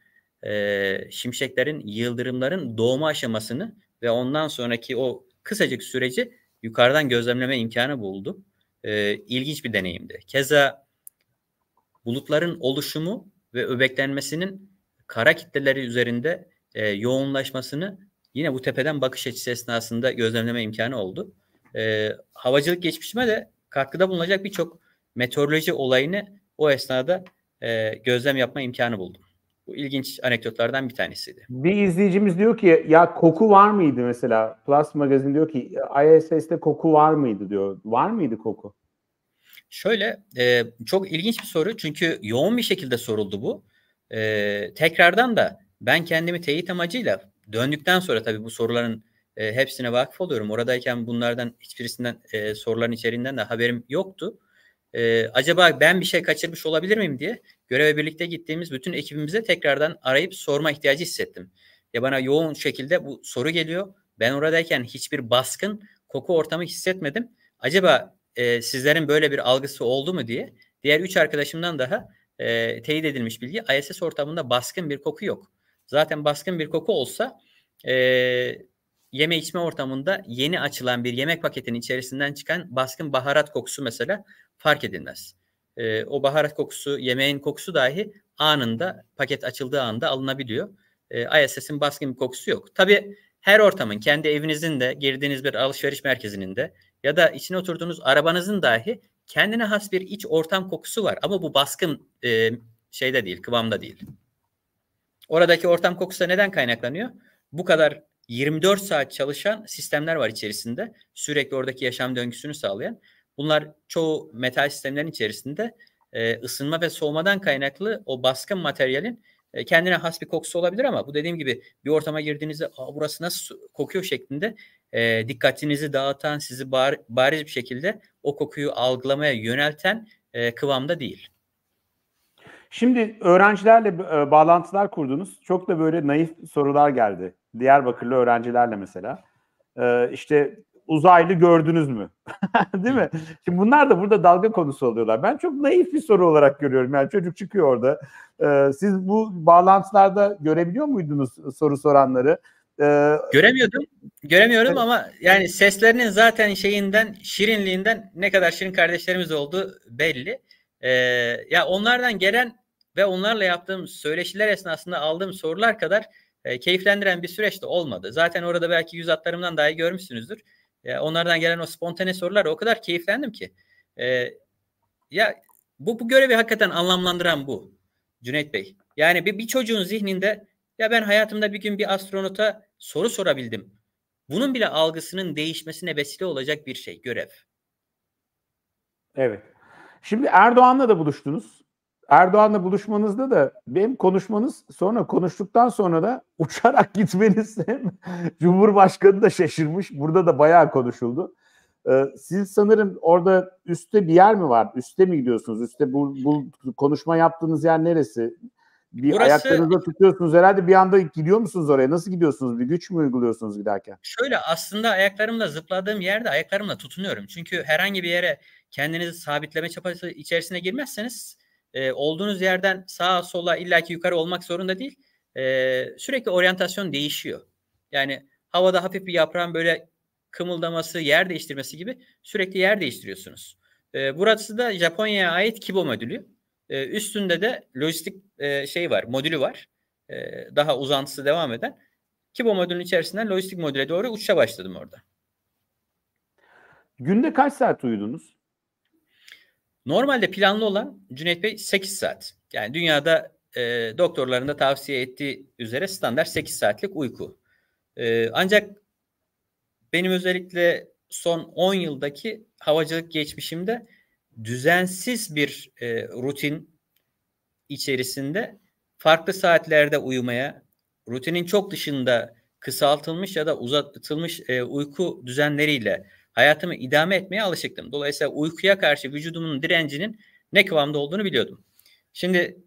e, şimşeklerin, yıldırımların doğma aşamasını ve ondan sonraki o kısacık süreci yukarıdan gözlemleme imkanı buldu. E, ilginç bir deneyimdi. Keza bulutların oluşumu ve öbeklenmesinin kara kitleleri üzerinde e, yoğunlaşmasını yine bu tepeden bakış açısı esnasında gözlemleme imkanı oldu. E, havacılık geçmişime de katkıda bulunacak birçok meteoroloji olayını o esnada e, gözlem yapma imkanı buldum. Bu ilginç anekdotlardan bir tanesiydi. Bir izleyicimiz diyor ki ya koku var mıydı mesela? Plus Magazine diyor ki ISS'te koku var mıydı diyor. Var mıydı koku? Şöyle e, çok ilginç bir soru çünkü yoğun bir şekilde soruldu bu. E, tekrardan da ben kendimi teyit amacıyla döndükten sonra tabii bu soruların e, hepsine vakıf oluyorum. Oradayken bunlardan hiçbirisinden e, soruların içeriğinden de haberim yoktu e, acaba ben bir şey kaçırmış olabilir miyim diye göreve birlikte gittiğimiz bütün ekibimize tekrardan arayıp sorma ihtiyacı hissettim. Ya bana yoğun şekilde bu soru geliyor. Ben oradayken hiçbir baskın, koku ortamı hissetmedim. Acaba e, sizlerin böyle bir algısı oldu mu diye diğer üç arkadaşımdan daha e, teyit edilmiş bilgi ISS ortamında baskın bir koku yok. Zaten baskın bir koku olsa e, yeme içme ortamında yeni açılan bir yemek paketinin içerisinden çıkan baskın baharat kokusu mesela fark edilmez. E, o baharat kokusu, yemeğin kokusu dahi anında paket açıldığı anda alınabiliyor. E, ee, ISS'in baskın bir kokusu yok. Tabii her ortamın kendi evinizin de girdiğiniz bir alışveriş merkezinin de ya da içine oturduğunuz arabanızın dahi kendine has bir iç ortam kokusu var. Ama bu baskın e, şeyde değil, kıvamda değil. Oradaki ortam kokusu neden kaynaklanıyor? Bu kadar 24 saat çalışan sistemler var içerisinde. Sürekli oradaki yaşam döngüsünü sağlayan. Bunlar çoğu metal sistemlerin içerisinde e, ısınma ve soğumadan kaynaklı o baskın materyalin e, kendine has bir kokusu olabilir ama bu dediğim gibi bir ortama girdiğinizde Aa, burası nasıl kokuyor şeklinde e, dikkatinizi dağıtan, sizi bar, bariz bir şekilde o kokuyu algılamaya yönelten e, kıvamda değil. Şimdi öğrencilerle e, bağlantılar kurdunuz. Çok da böyle naif sorular geldi. Diyarbakırlı öğrencilerle mesela. E, işte uzaylı gördünüz mü? Değil mi? Şimdi bunlar da burada dalga konusu oluyorlar. Ben çok naif bir soru olarak görüyorum. Yani çocuk çıkıyor orada. Ee, siz bu bağlantılarda görebiliyor muydunuz soru soranları? Ee, Göremiyordum. Göremiyorum ama yani seslerinin zaten şeyinden, şirinliğinden ne kadar şirin kardeşlerimiz olduğu belli. Ee, ya onlardan gelen ve onlarla yaptığım söyleşiler esnasında aldığım sorular kadar e, keyiflendiren bir süreç de olmadı. Zaten orada belki yüz atlarımdan dahi görmüşsünüzdür. Ya e, onlardan gelen o spontane sorular o kadar keyiflendim ki. E, ya bu, bu görevi hakikaten anlamlandıran bu Cüneyt Bey. Yani bir, bir çocuğun zihninde ya ben hayatımda bir gün bir astronota soru sorabildim. Bunun bile algısının değişmesine vesile olacak bir şey, görev. Evet. Şimdi Erdoğan'la da buluştunuz. Erdoğan'la buluşmanızda da benim konuşmanız sonra konuştuktan sonra da uçarak gitmeniz Cumhurbaşkanı da şaşırmış. Burada da bayağı konuşuldu. Ee, siz sanırım orada üstte bir yer mi var? Üste mi gidiyorsunuz? Üste bu, bu konuşma yaptığınız yer neresi? Bir Burası, ayaklarınızda tutuyorsunuz herhalde bir anda gidiyor musunuz oraya? Nasıl gidiyorsunuz? Bir güç mü uyguluyorsunuz giderken? Şöyle aslında ayaklarımla zıpladığım yerde ayaklarımla tutunuyorum. Çünkü herhangi bir yere kendinizi sabitleme çabası içerisine girmezseniz e, olduğunuz yerden sağa sola illaki yukarı olmak zorunda değil. E, sürekli oryantasyon değişiyor. Yani havada hafif bir yaprağın böyle kımıldaması, yer değiştirmesi gibi sürekli yer değiştiriyorsunuz. E, burası da Japonya'ya ait Kibo modülü. E, üstünde de lojistik e, şey var, modülü var. E, daha uzantısı devam eden. Kibo modülün içerisinden lojistik modüle doğru uçuşa başladım orada. Günde kaç saat uyudunuz? Normalde planlı olan Cüneyt Bey 8 saat. Yani dünyada e, doktorların da tavsiye ettiği üzere standart 8 saatlik uyku. E, ancak benim özellikle son 10 yıldaki havacılık geçmişimde düzensiz bir e, rutin içerisinde farklı saatlerde uyumaya, rutinin çok dışında kısaltılmış ya da uzatılmış e, uyku düzenleriyle hayatımı idame etmeye alışıktım. Dolayısıyla uykuya karşı vücudumun direncinin ne kıvamda olduğunu biliyordum. Şimdi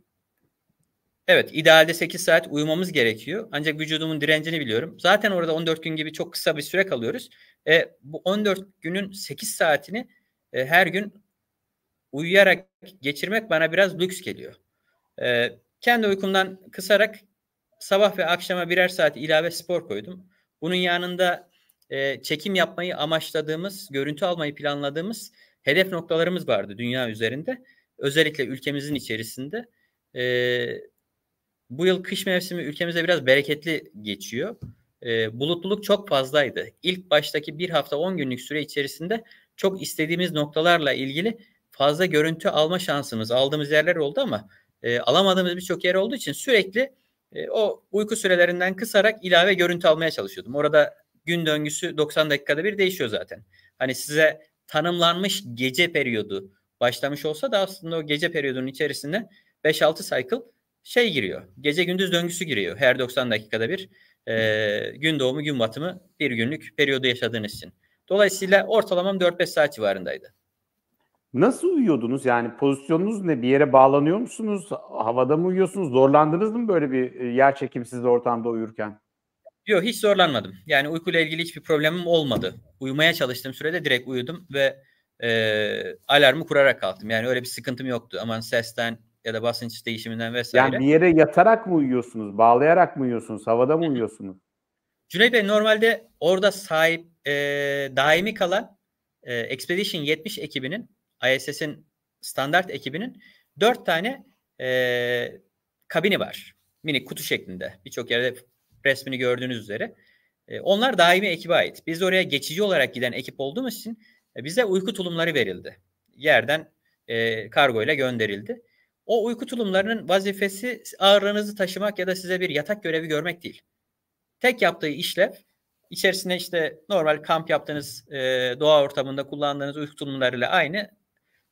evet idealde 8 saat uyumamız gerekiyor. Ancak vücudumun direncini biliyorum. Zaten orada 14 gün gibi çok kısa bir süre kalıyoruz. E, bu 14 günün 8 saatini e, her gün uyuyarak geçirmek bana biraz lüks geliyor. E, kendi uykumdan kısarak sabah ve akşama birer saat ilave spor koydum. Bunun yanında e, çekim yapmayı amaçladığımız, görüntü almayı planladığımız hedef noktalarımız vardı dünya üzerinde. Özellikle ülkemizin içerisinde. E, bu yıl kış mevsimi ülkemizde biraz bereketli geçiyor. E, bulutluluk çok fazlaydı. İlk baştaki bir hafta 10 günlük süre içerisinde çok istediğimiz noktalarla ilgili fazla görüntü alma şansımız aldığımız yerler oldu ama e, alamadığımız birçok yer olduğu için sürekli e, o uyku sürelerinden kısarak ilave görüntü almaya çalışıyordum. Orada gün döngüsü 90 dakikada bir değişiyor zaten. Hani size tanımlanmış gece periyodu başlamış olsa da aslında o gece periyodunun içerisinde 5-6 cycle şey giriyor. Gece gündüz döngüsü giriyor. Her 90 dakikada bir e, gün doğumu gün batımı bir günlük periyodu yaşadığınız için. Dolayısıyla ortalamam 4-5 saat civarındaydı. Nasıl uyuyordunuz? Yani pozisyonunuz ne? Bir yere bağlanıyor musunuz? Havada mı uyuyorsunuz? Zorlandınız mı böyle bir e, yer çekimsiz ortamda uyurken? Yok hiç zorlanmadım. Yani uykuyla ilgili hiçbir problemim olmadı. Uyumaya çalıştığım sürede direkt uyudum ve e, alarmı kurarak kalktım. Yani öyle bir sıkıntım yoktu. Aman sesten ya da basınç değişiminden vesaire. Yani bir yere yatarak mı uyuyorsunuz? Bağlayarak mı uyuyorsunuz? Havada mı uyuyorsunuz? Cüneyt Bey normalde orada sahip e, daimi kalan e, Expedition 70 ekibinin ISS'in standart ekibinin dört tane e, kabini var. mini kutu şeklinde. Birçok yerde resmini gördüğünüz üzere. E, onlar daimi ekibe ait. Biz oraya geçici olarak giden ekip olduğumuz için e, bize uyku tulumları verildi. Yerden e, kargo ile gönderildi. O uyku tulumlarının vazifesi ağırlığınızı taşımak ya da size bir yatak görevi görmek değil. Tek yaptığı işlev içerisine işte normal kamp yaptığınız e, doğa ortamında kullandığınız uyku tulumlarıyla aynı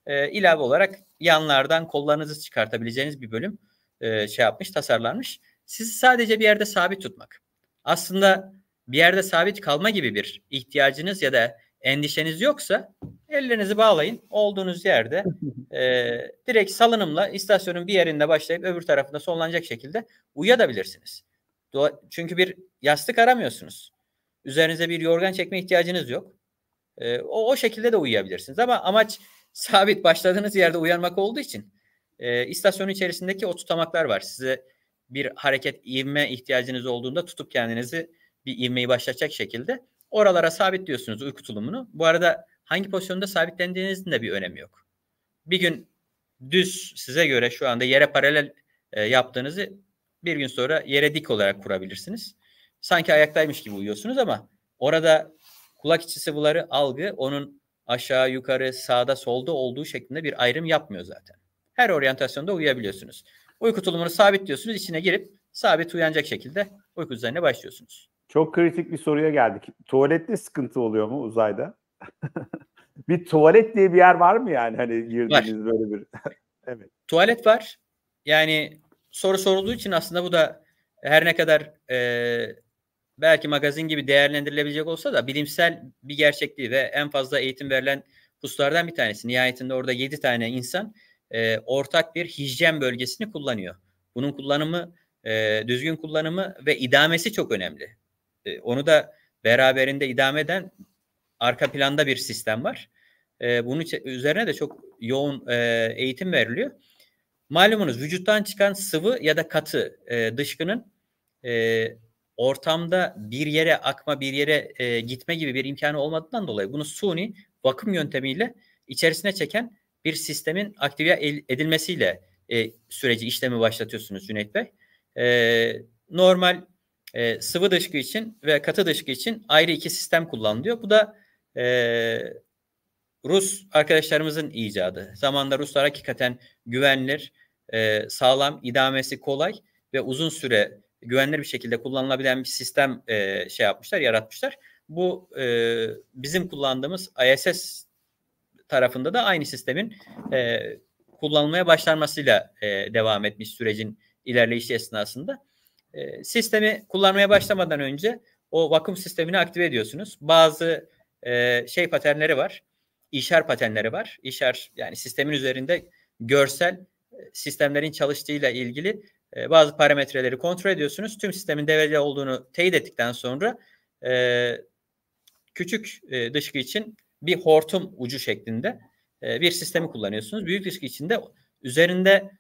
e, ilave olarak yanlardan kollarınızı çıkartabileceğiniz bir bölüm e, şey yapmış, tasarlanmış sizi sadece bir yerde sabit tutmak. Aslında bir yerde sabit kalma gibi bir ihtiyacınız ya da endişeniz yoksa ellerinizi bağlayın. Olduğunuz yerde e, direkt salınımla istasyonun bir yerinde başlayıp öbür tarafında sonlanacak şekilde uyuyabilirsiniz. Çünkü bir yastık aramıyorsunuz. Üzerinize bir yorgan çekme ihtiyacınız yok. E, o, o şekilde de uyuyabilirsiniz. Ama amaç sabit başladığınız yerde uyanmak olduğu için e, istasyonun içerisindeki o tutamaklar var. Size bir hareket ivme ihtiyacınız olduğunda tutup kendinizi bir ivmeyi başlatacak şekilde oralara sabitliyorsunuz uyku tulumunu. Bu arada hangi pozisyonda sabitlendiğinizin de bir önemi yok. Bir gün düz size göre şu anda yere paralel e, yaptığınızı bir gün sonra yere dik olarak kurabilirsiniz. Sanki ayaktaymış gibi uyuyorsunuz ama orada kulak içi sıvıları algı onun aşağı yukarı sağda solda olduğu şeklinde bir ayrım yapmıyor zaten. Her oryantasyonda uyuyabiliyorsunuz. Uyku tulumunu sabit diyorsunuz. içine girip sabit uyanacak şekilde uyku düzenine başlıyorsunuz. Çok kritik bir soruya geldik. Tuvalette sıkıntı oluyor mu uzayda? bir tuvalet diye bir yer var mı yani hani girdiğiniz var. böyle bir? evet. Tuvalet var. Yani soru sorulduğu için aslında bu da her ne kadar e, belki magazin gibi değerlendirilebilecek olsa da bilimsel bir gerçekliği ve en fazla eğitim verilen hususlardan bir tanesi. Nihayetinde orada 7 tane insan e, ortak bir hijyen bölgesini kullanıyor. Bunun kullanımı, e, düzgün kullanımı ve idamesi çok önemli. E, onu da beraberinde idame eden arka planda bir sistem var. E, bunun üzerine de çok yoğun e, eğitim veriliyor. Malumunuz vücuttan çıkan sıvı ya da katı e, dışkının e, ortamda bir yere akma, bir yere e, gitme gibi bir imkanı olmadığından dolayı bunu suni vakum yöntemiyle içerisine çeken bir sistemin aktive edilmesiyle e, süreci işlemi başlatıyorsunuz Cüneyt Bey. E, normal e, sıvı dışkı için ve katı dışkı için ayrı iki sistem kullanılıyor. Bu da e, Rus arkadaşlarımızın icadı. Zamanında Ruslar hakikaten güvenilir, e, sağlam, idamesi kolay ve uzun süre güvenilir bir şekilde kullanılabilen bir sistem e, şey yapmışlar, yaratmışlar. Bu e, bizim kullandığımız ISS tarafında da aynı sistemin e, kullanılmaya başlanmasıyla e, devam etmiş sürecin ilerleyişi esnasında. E, sistemi kullanmaya başlamadan önce o vakum sistemini aktive ediyorsunuz. Bazı e, şey paternleri var. İşar paternleri var. İşar yani sistemin üzerinde görsel e, sistemlerin çalıştığıyla ilgili e, bazı parametreleri kontrol ediyorsunuz. Tüm sistemin devrede olduğunu teyit ettikten sonra e, küçük e, dışkı için bir hortum ucu şeklinde e, bir sistemi kullanıyorsunuz. Büyük risk içinde üzerinde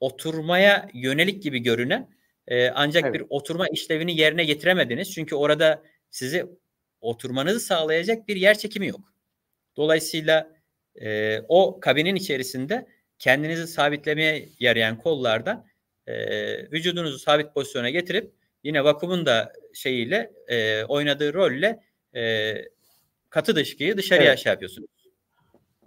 oturmaya yönelik gibi görünen e, ancak evet. bir oturma işlevini yerine getiremediniz. Çünkü orada sizi oturmanızı sağlayacak bir yer çekimi yok. Dolayısıyla e, o kabinin içerisinde kendinizi sabitlemeye yarayan kollarda e, vücudunuzu sabit pozisyona getirip yine vakumun da şeyiyle e, oynadığı rolle e, katı dışkıyı dışarıya evet. şey yapıyorsunuz.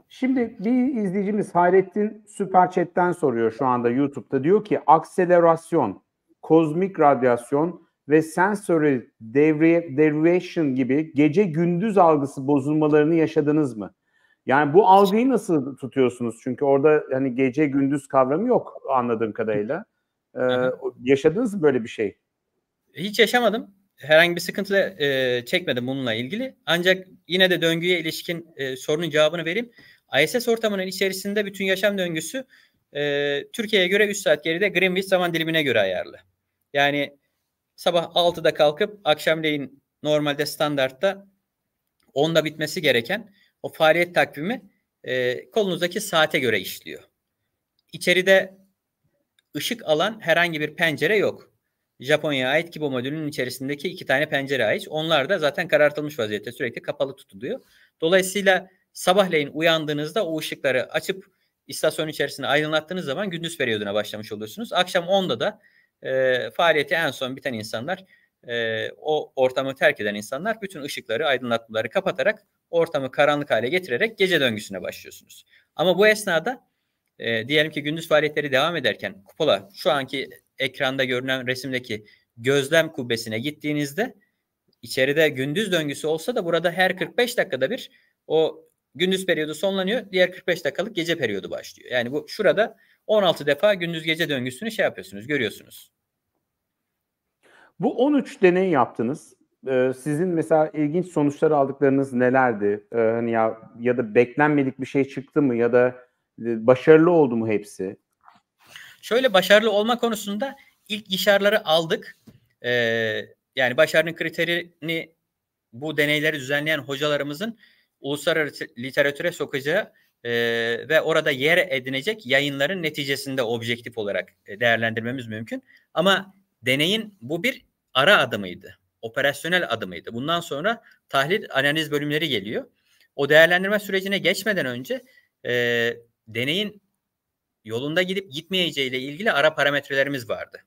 Şimdi bir izleyicimiz Hayrettin Süper Chat'ten soruyor şu anda YouTube'da. Diyor ki akselerasyon, kozmik radyasyon ve sensory derivation gibi gece gündüz algısı bozulmalarını yaşadınız mı? Yani bu algıyı nasıl tutuyorsunuz? Çünkü orada hani gece gündüz kavramı yok anladığım kadarıyla. Ee, yaşadınız mı böyle bir şey? Hiç yaşamadım herhangi bir sıkıntı da e, çekmedim bununla ilgili. Ancak yine de döngüye ilişkin e, sorunun cevabını vereyim. ISS ortamının içerisinde bütün yaşam döngüsü e, Türkiye'ye göre 3 saat geride Greenwich zaman dilimine göre ayarlı. Yani sabah 6'da kalkıp akşamleyin normalde standartta 10'da bitmesi gereken o faaliyet takvimi e, kolunuzdaki saate göre işliyor. İçeride ışık alan herhangi bir pencere yok. Japonya'ya ait ki bu modülün içerisindeki iki tane pencere ait. Onlar da zaten karartılmış vaziyette sürekli kapalı tutuluyor. Dolayısıyla sabahleyin uyandığınızda o ışıkları açıp istasyon içerisinde aydınlattığınız zaman gündüz periyoduna başlamış oluyorsunuz. Akşam 10'da da e, faaliyeti en son biten insanlar e, o ortamı terk eden insanlar bütün ışıkları aydınlatmaları kapatarak ortamı karanlık hale getirerek gece döngüsüne başlıyorsunuz. Ama bu esnada e, diyelim ki gündüz faaliyetleri devam ederken kupola şu anki ekranda görünen resimdeki gözlem kubbesine gittiğinizde içeride gündüz döngüsü olsa da burada her 45 dakikada bir o gündüz periyodu sonlanıyor. Diğer 45 dakikalık gece periyodu başlıyor. Yani bu şurada 16 defa gündüz gece döngüsünü şey yapıyorsunuz, görüyorsunuz. Bu 13 deney yaptınız. Ee, sizin mesela ilginç sonuçlar aldıklarınız nelerdi? Ee, hani ya ya da beklenmedik bir şey çıktı mı ya da e, başarılı oldu mu hepsi? Şöyle başarılı olma konusunda ilk işarları aldık. E, yani başarının kriterini bu deneyleri düzenleyen hocalarımızın uluslararası literatüre sokacağı e, ve orada yer edinecek yayınların neticesinde objektif olarak e, değerlendirmemiz mümkün. Ama deneyin bu bir ara adımıydı. Operasyonel adımıydı. Bundan sonra tahlil analiz bölümleri geliyor. O değerlendirme sürecine geçmeden önce e, deneyin yolunda gidip gitmeyeceğiyle ilgili ara parametrelerimiz vardı.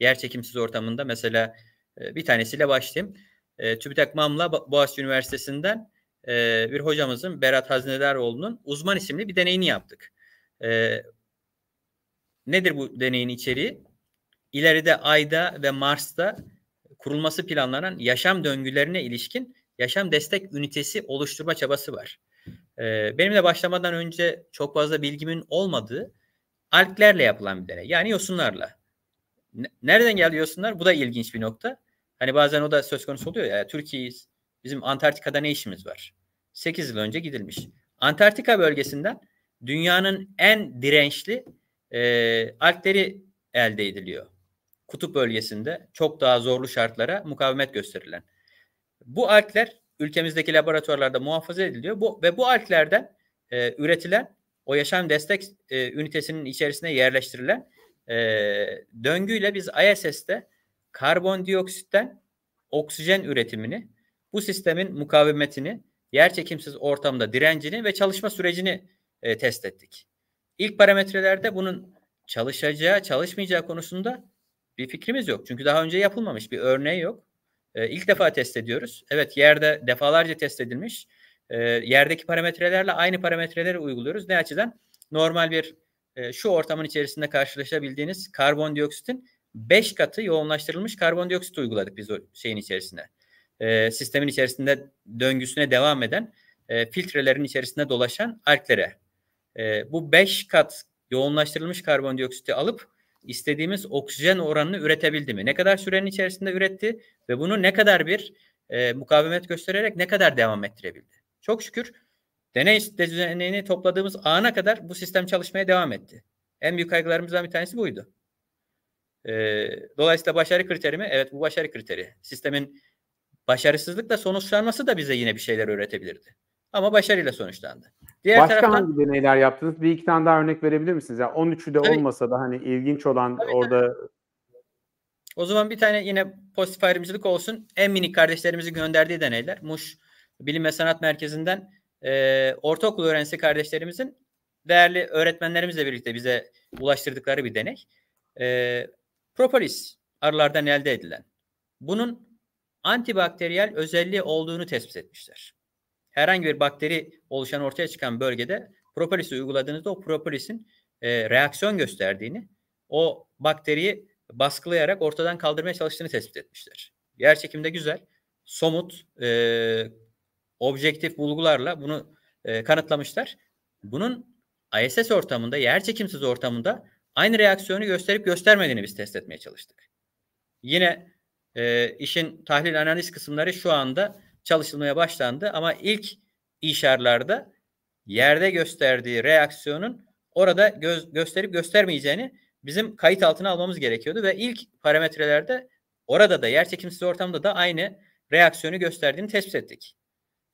Yer çekimsiz ortamında mesela e, bir tanesiyle başlayayım. E, TÜBİTAK MAM'la Boğaziçi Üniversitesi'nden e, bir hocamızın Berat Haznedaroğlu'nun uzman isimli bir deneyini yaptık. E, nedir bu deneyin içeriği? İleride Ay'da ve Mars'ta kurulması planlanan yaşam döngülerine ilişkin yaşam destek ünitesi oluşturma çabası var. Benimle başlamadan önce çok fazla bilgimin olmadığı Alplerle yapılan bir deney. Yani yosunlarla. Nereden geldi yosunlar? Bu da ilginç bir nokta. Hani bazen o da söz konusu oluyor ya. Türkiye'yiz. Bizim Antarktika'da ne işimiz var? 8 yıl önce gidilmiş. Antarktika bölgesinden dünyanın en dirençli e, alpleri elde ediliyor. Kutup bölgesinde çok daha zorlu şartlara mukavemet gösterilen. Bu alpler ülkemizdeki laboratuvarlarda muhafaza ediliyor. Bu, ve bu alplerden e, üretilen o yaşam destek e, ünitesinin içerisine yerleştirilen e, döngüyle biz ISS'te karbondioksitten oksijen üretimini, bu sistemin mukavemetini, yerçekimsiz ortamda direncini ve çalışma sürecini e, test ettik. İlk parametrelerde bunun çalışacağı, çalışmayacağı konusunda bir fikrimiz yok. Çünkü daha önce yapılmamış bir örneği yok. E, ilk defa test ediyoruz. Evet yerde defalarca test edilmiş e, yerdeki parametrelerle aynı parametreleri uyguluyoruz. Ne açıdan? Normal bir e, şu ortamın içerisinde karşılaşabildiğiniz karbondioksitin 5 katı yoğunlaştırılmış karbondioksit uyguladık biz o şeyin içerisine. E, ee, sistemin içerisinde döngüsüne devam eden e, filtrelerin içerisinde dolaşan alklere. E, bu 5 kat yoğunlaştırılmış karbondioksiti alıp istediğimiz oksijen oranını üretebildi mi? Ne kadar sürenin içerisinde üretti ve bunu ne kadar bir e, mukavemet göstererek ne kadar devam ettirebildi? Çok şükür deney düzenini topladığımız ana kadar bu sistem çalışmaya devam etti. En büyük kaygılarımızdan bir tanesi buydu. Ee, dolayısıyla başarı kriteri mi? Evet bu başarı kriteri. Sistemin başarısızlıkla sonuçlanması da bize yine bir şeyler öğretebilirdi. Ama başarıyla sonuçlandı. Diğer Başka taraftan, hangi deneyler yaptınız? Bir iki tane daha örnek verebilir misiniz? Yani 13'ü de olmasa da hani ilginç olan tabii, orada tabii. O zaman bir tane yine pozitif ayrımcılık olsun. En minik kardeşlerimizi gönderdiği deneyler. Muş Bilim ve Sanat Merkezi'nden e, ortaokul öğrencisi kardeşlerimizin değerli öğretmenlerimizle birlikte bize ulaştırdıkları bir deney. E, propolis arılardan elde edilen. Bunun antibakteriyel özelliği olduğunu tespit etmişler. Herhangi bir bakteri oluşan ortaya çıkan bölgede propolisi uyguladığınızda o propolisin e, reaksiyon gösterdiğini, o bakteriyi baskılayarak ortadan kaldırmaya çalıştığını tespit etmişler. Yer çekimde güzel, somut, e, objektif bulgularla bunu e, kanıtlamışlar. Bunun ISS ortamında, yer çekimsiz ortamında aynı reaksiyonu gösterip göstermediğini biz test etmeye çalıştık. Yine e, işin tahlil analiz kısımları şu anda çalışılmaya başlandı ama ilk işarlarda yerde gösterdiği reaksiyonun orada göz, gösterip göstermeyeceğini bizim kayıt altına almamız gerekiyordu ve ilk parametrelerde orada da yer çekimsiz ortamda da aynı reaksiyonu gösterdiğini tespit ettik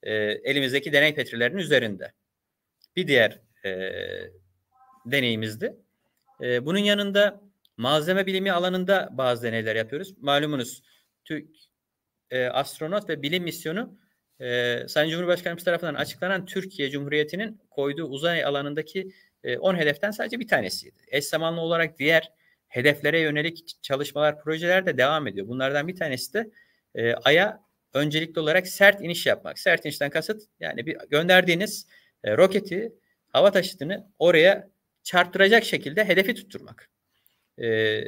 e, elimizdeki deney petrilerinin üzerinde. Bir diğer e, deneyimizdi. E, bunun yanında malzeme bilimi alanında bazı deneyler yapıyoruz. Malumunuz Türk e, astronot ve bilim misyonu e, Sayın Cumhurbaşkanımız tarafından açıklanan Türkiye Cumhuriyeti'nin koyduğu uzay alanındaki 10 e, hedeften sadece bir tanesiydi. Eş zamanlı olarak diğer hedeflere yönelik çalışmalar, projeler de devam ediyor. Bunlardan bir tanesi de e, Ay'a öncelikli olarak sert iniş yapmak. Sert inişten kasıt yani bir gönderdiğiniz e, roketi, hava taşıtını oraya çarptıracak şekilde hedefi tutturmak. E,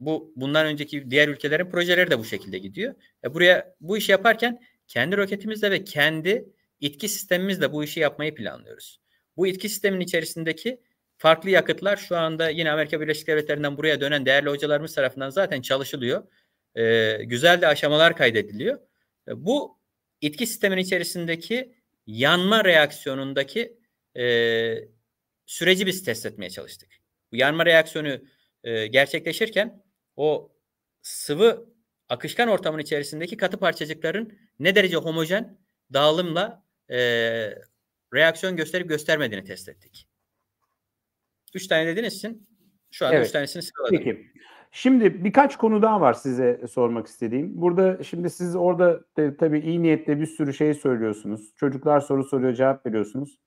bu bundan önceki diğer ülkelerin projeleri de bu şekilde gidiyor. E, buraya bu işi yaparken kendi roketimizle ve kendi itki sistemimizle bu işi yapmayı planlıyoruz. Bu itki sistemin içerisindeki farklı yakıtlar şu anda yine Amerika Birleşik Devletleri'nden buraya dönen değerli hocalarımız tarafından zaten çalışılıyor. E, güzel de aşamalar kaydediliyor. E, bu itki sistemin içerisindeki yanma reaksiyonundaki e, süreci biz test etmeye çalıştık. Bu yanma reaksiyonu e, gerçekleşirken o sıvı akışkan ortamın içerisindeki katı parçacıkların ne derece homojen dağılımla e, reaksiyon gösterip göstermediğini test ettik. Üç tane dediniz için şu anda evet. üç tanesini sıraladım. Peki. Şimdi birkaç konu daha var size sormak istediğim. Burada şimdi siz orada de, tabii iyi niyetle bir sürü şey söylüyorsunuz. Çocuklar soru soruyor cevap veriyorsunuz.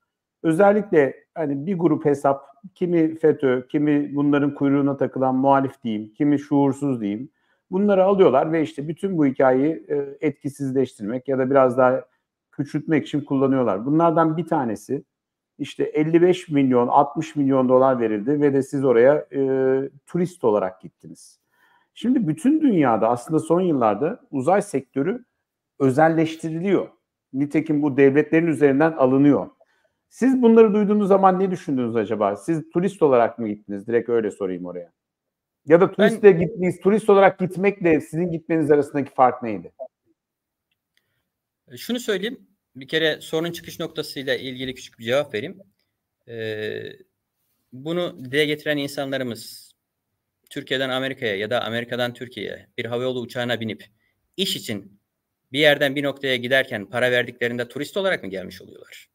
Özellikle hani bir grup hesap kimi FETÖ, kimi bunların kuyruğuna takılan muhalif diyeyim, kimi şuursuz diyeyim. Bunları alıyorlar ve işte bütün bu hikayeyi e, etkisizleştirmek ya da biraz daha küçültmek için kullanıyorlar. Bunlardan bir tanesi işte 55 milyon 60 milyon dolar verildi ve de siz oraya e, turist olarak gittiniz. Şimdi bütün dünyada aslında son yıllarda uzay sektörü özelleştiriliyor. Nitekim bu devletlerin üzerinden alınıyor. Siz bunları duyduğunuz zaman ne düşündünüz acaba? Siz turist olarak mı gittiniz? Direkt öyle sorayım oraya. Ya da turistle ben... gittiniz. Turist olarak gitmekle sizin gitmeniz arasındaki fark neydi? Şunu söyleyeyim bir kere sorunun çıkış noktasıyla ilgili küçük bir cevap vereyim. Ee, bunu dile getiren insanlarımız Türkiye'den Amerika'ya ya da Amerika'dan Türkiye'ye bir havayolu uçağına binip iş için bir yerden bir noktaya giderken para verdiklerinde turist olarak mı gelmiş oluyorlar?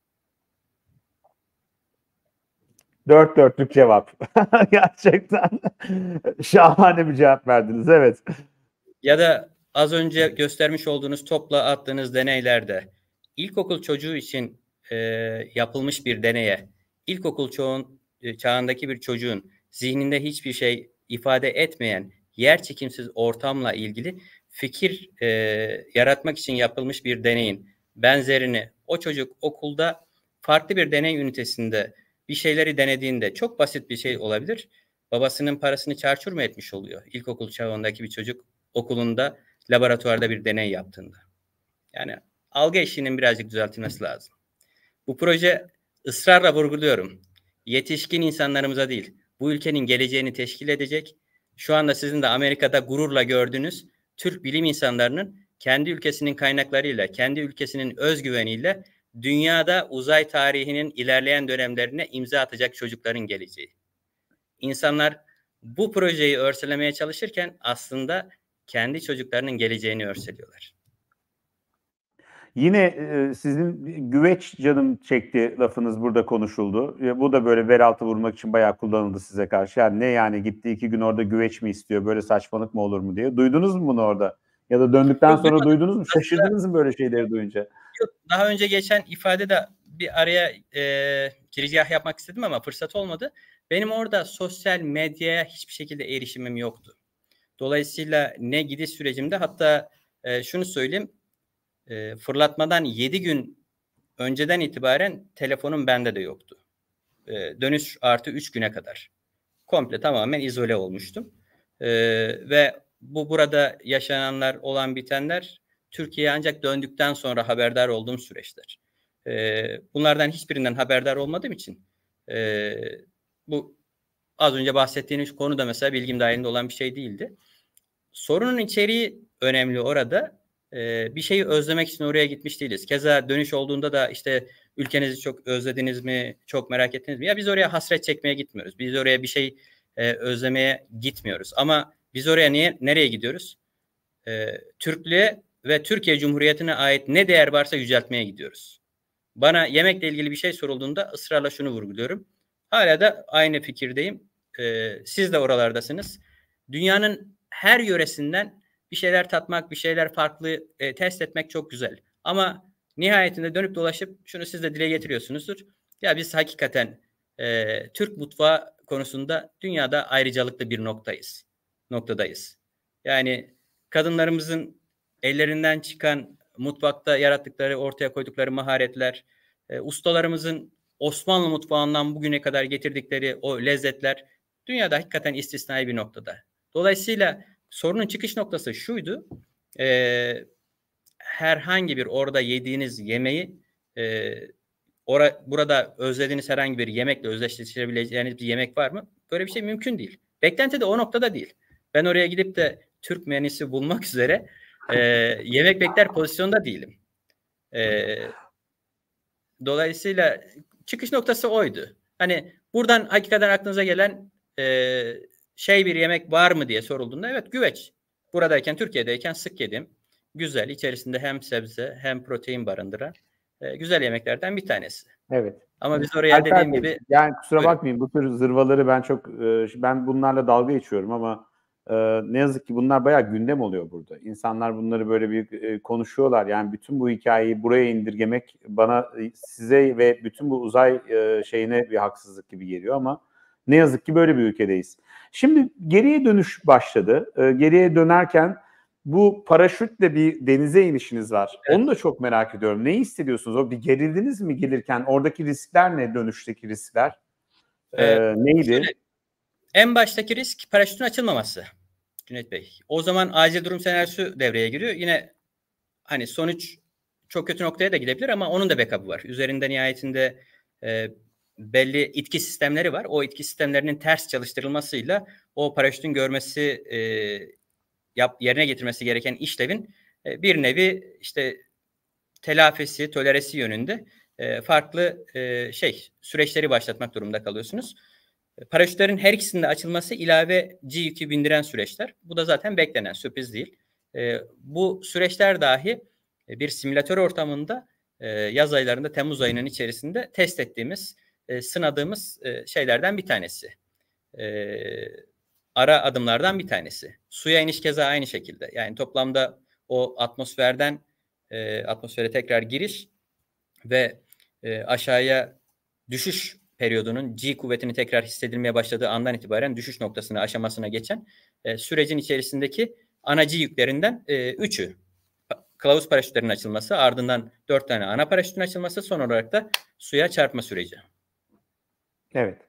Dört dörtlük cevap. Gerçekten şahane bir cevap verdiniz. Evet. Ya da az önce göstermiş olduğunuz topla attığınız deneylerde ilkokul çocuğu için e, yapılmış bir deneye ilkokul çoğun, e, çağındaki bir çocuğun zihninde hiçbir şey ifade etmeyen yer çekimsiz ortamla ilgili fikir e, yaratmak için yapılmış bir deneyin benzerini o çocuk okulda farklı bir deney ünitesinde bir şeyleri denediğinde çok basit bir şey olabilir. Babasının parasını çarçur mu etmiş oluyor? İlkokul çağındaki bir çocuk okulunda laboratuvarda bir deney yaptığında. Yani algı eşiğinin birazcık düzeltilmesi lazım. Bu proje ısrarla vurguluyorum. Yetişkin insanlarımıza değil, bu ülkenin geleceğini teşkil edecek, şu anda sizin de Amerika'da gururla gördüğünüz Türk bilim insanlarının kendi ülkesinin kaynaklarıyla, kendi ülkesinin özgüveniyle dünyada uzay tarihinin ilerleyen dönemlerine imza atacak çocukların geleceği. İnsanlar bu projeyi örselemeye çalışırken aslında kendi çocuklarının geleceğini örseliyorlar. Yine e, sizin güveç canım çekti lafınız burada konuşuldu. E, bu da böyle ver altı vurmak için bayağı kullanıldı size karşı. Yani ne yani gitti iki gün orada güveç mi istiyor böyle saçmalık mı olur mu diye. Duydunuz mu bunu orada? Ya da döndükten sonra duydunuz mu? Şaşırdınız mı böyle şeyleri duyunca? daha önce geçen ifade de bir araya e, girizgah yapmak istedim ama fırsat olmadı. Benim orada sosyal medyaya hiçbir şekilde erişimim yoktu. Dolayısıyla ne gidiş sürecimde hatta e, şunu söyleyeyim e, fırlatmadan 7 gün önceden itibaren telefonum bende de yoktu. E, dönüş artı 3 güne kadar. Komple tamamen izole olmuştum. E, ve bu burada yaşananlar olan bitenler Türkiye'ye ancak döndükten sonra haberdar olduğum süreçler. E, bunlardan hiçbirinden haberdar olmadığım için e, bu az önce bahsettiğiniz konu da mesela bilgim dahilinde olan bir şey değildi. Sorunun içeriği önemli orada e, bir şeyi özlemek için oraya gitmiş değiliz. Keza dönüş olduğunda da işte ülkenizi çok özlediniz mi, çok merak ettiniz mi? Ya biz oraya hasret çekmeye gitmiyoruz. Biz oraya bir şey e, özlemeye gitmiyoruz. Ama biz oraya niye, nereye gidiyoruz? E, Türklüğe ve Türkiye Cumhuriyeti'ne ait ne değer varsa yüceltmeye gidiyoruz. Bana yemekle ilgili bir şey sorulduğunda ısrarla şunu vurguluyorum. Hala da aynı fikirdeyim. E, siz de oralardasınız. Dünyanın her yöresinden bir şeyler tatmak, bir şeyler farklı e, test etmek çok güzel. Ama nihayetinde dönüp dolaşıp şunu siz de dile getiriyorsunuzdur. Ya biz hakikaten e, Türk mutfağı konusunda dünyada ayrıcalıklı bir noktayız. Noktadayız. Yani kadınlarımızın ellerinden çıkan mutfakta yarattıkları, ortaya koydukları maharetler, e, ustalarımızın Osmanlı mutfağından bugüne kadar getirdikleri o lezzetler dünyada hakikaten istisnai bir noktada. Dolayısıyla sorunun çıkış noktası şuydu. E, herhangi bir orada yediğiniz yemeği e, ora, burada özlediğiniz herhangi bir yemekle özdeşleştirebileceğiniz bir yemek var mı? Böyle bir şey mümkün değil. Beklenti de o noktada değil. Ben oraya gidip de Türk menüsü bulmak üzere e, yemek bekler pozisyonda değilim. E, dolayısıyla çıkış noktası oydu. Hani buradan hakikaten aklınıza gelen e, şey bir yemek var mı diye sorulduğunda evet güveç. Buradayken Türkiye'deyken sık yedim. Güzel içerisinde hem sebze hem protein barındıran e, güzel yemeklerden bir tanesi. Evet. Ama biz oraya Alper dediğim gibi yani kusura buyurun. bakmayın bu tür zırvaları ben çok e, ben bunlarla dalga geçiyorum ama e, ne yazık ki bunlar bayağı gündem oluyor burada. İnsanlar bunları böyle bir e, konuşuyorlar. Yani bütün bu hikayeyi buraya indirgemek bana e, size ve bütün bu uzay e, şeyine bir haksızlık gibi geliyor ama ne yazık ki böyle bir ülkedeyiz. Şimdi geriye dönüş başladı. E, geriye dönerken bu paraşütle bir denize inişiniz var. Evet. Onu da çok merak ediyorum. Ne hissediyorsunuz? O bir gerildiniz mi gelirken? Oradaki riskler ne? Dönüşteki riskler ee, ee, neydi? Şöyle, en baştaki risk paraşütün açılmaması. Cüneyt Bey. O zaman acil durum senaryosu devreye giriyor. Yine hani sonuç çok kötü noktaya da gidebilir ama onun da backup'ı var. Üzerinde nihayetinde e, belli itki sistemleri var. O itki sistemlerinin ters çalıştırılmasıyla o paraşütün görmesi e, yap, yerine getirmesi gereken işlevin e, bir nevi işte telafisi, toleresi yönünde e, farklı e, şey süreçleri başlatmak durumunda kalıyorsunuz. E, paraşütlerin her ikisinde açılması ilave G yükü bindiren süreçler. Bu da zaten beklenen sürpriz değil. E, bu süreçler dahi e, bir simülatör ortamında e, yaz aylarında Temmuz ayının içerisinde test ettiğimiz e, sınadığımız e, şeylerden bir tanesi. E, ara adımlardan bir tanesi. Suya iniş keza aynı şekilde. Yani toplamda o atmosferden e, atmosfere tekrar giriş ve e, aşağıya düşüş periyodunun G kuvvetini tekrar hissedilmeye başladığı andan itibaren düşüş noktasına aşamasına geçen e, sürecin içerisindeki ana G yüklerinden e, üçü. Kılavuz paraşütlerinin açılması ardından dört tane ana paraşütün açılması son olarak da suya çarpma süreci. Evet.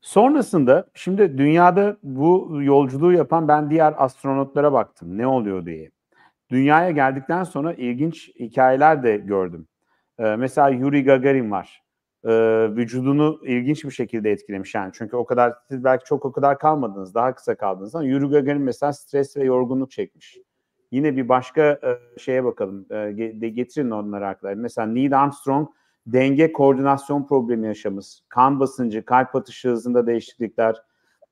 Sonrasında şimdi dünyada bu yolculuğu yapan ben diğer astronotlara baktım ne oluyor diye. Dünyaya geldikten sonra ilginç hikayeler de gördüm. Ee, mesela Yuri Gagarin var. Ee, vücudunu ilginç bir şekilde etkilemiş yani. Çünkü o kadar siz belki çok o kadar kalmadınız, daha kısa kaldınız ama Yuri Gagarin mesela stres ve yorgunluk çekmiş. Yine bir başka e, şeye bakalım. E, getirin onları arkadaşlar. Mesela Neil Armstrong denge koordinasyon problemi yaşamış, kan basıncı, kalp atışı hızında değişiklikler,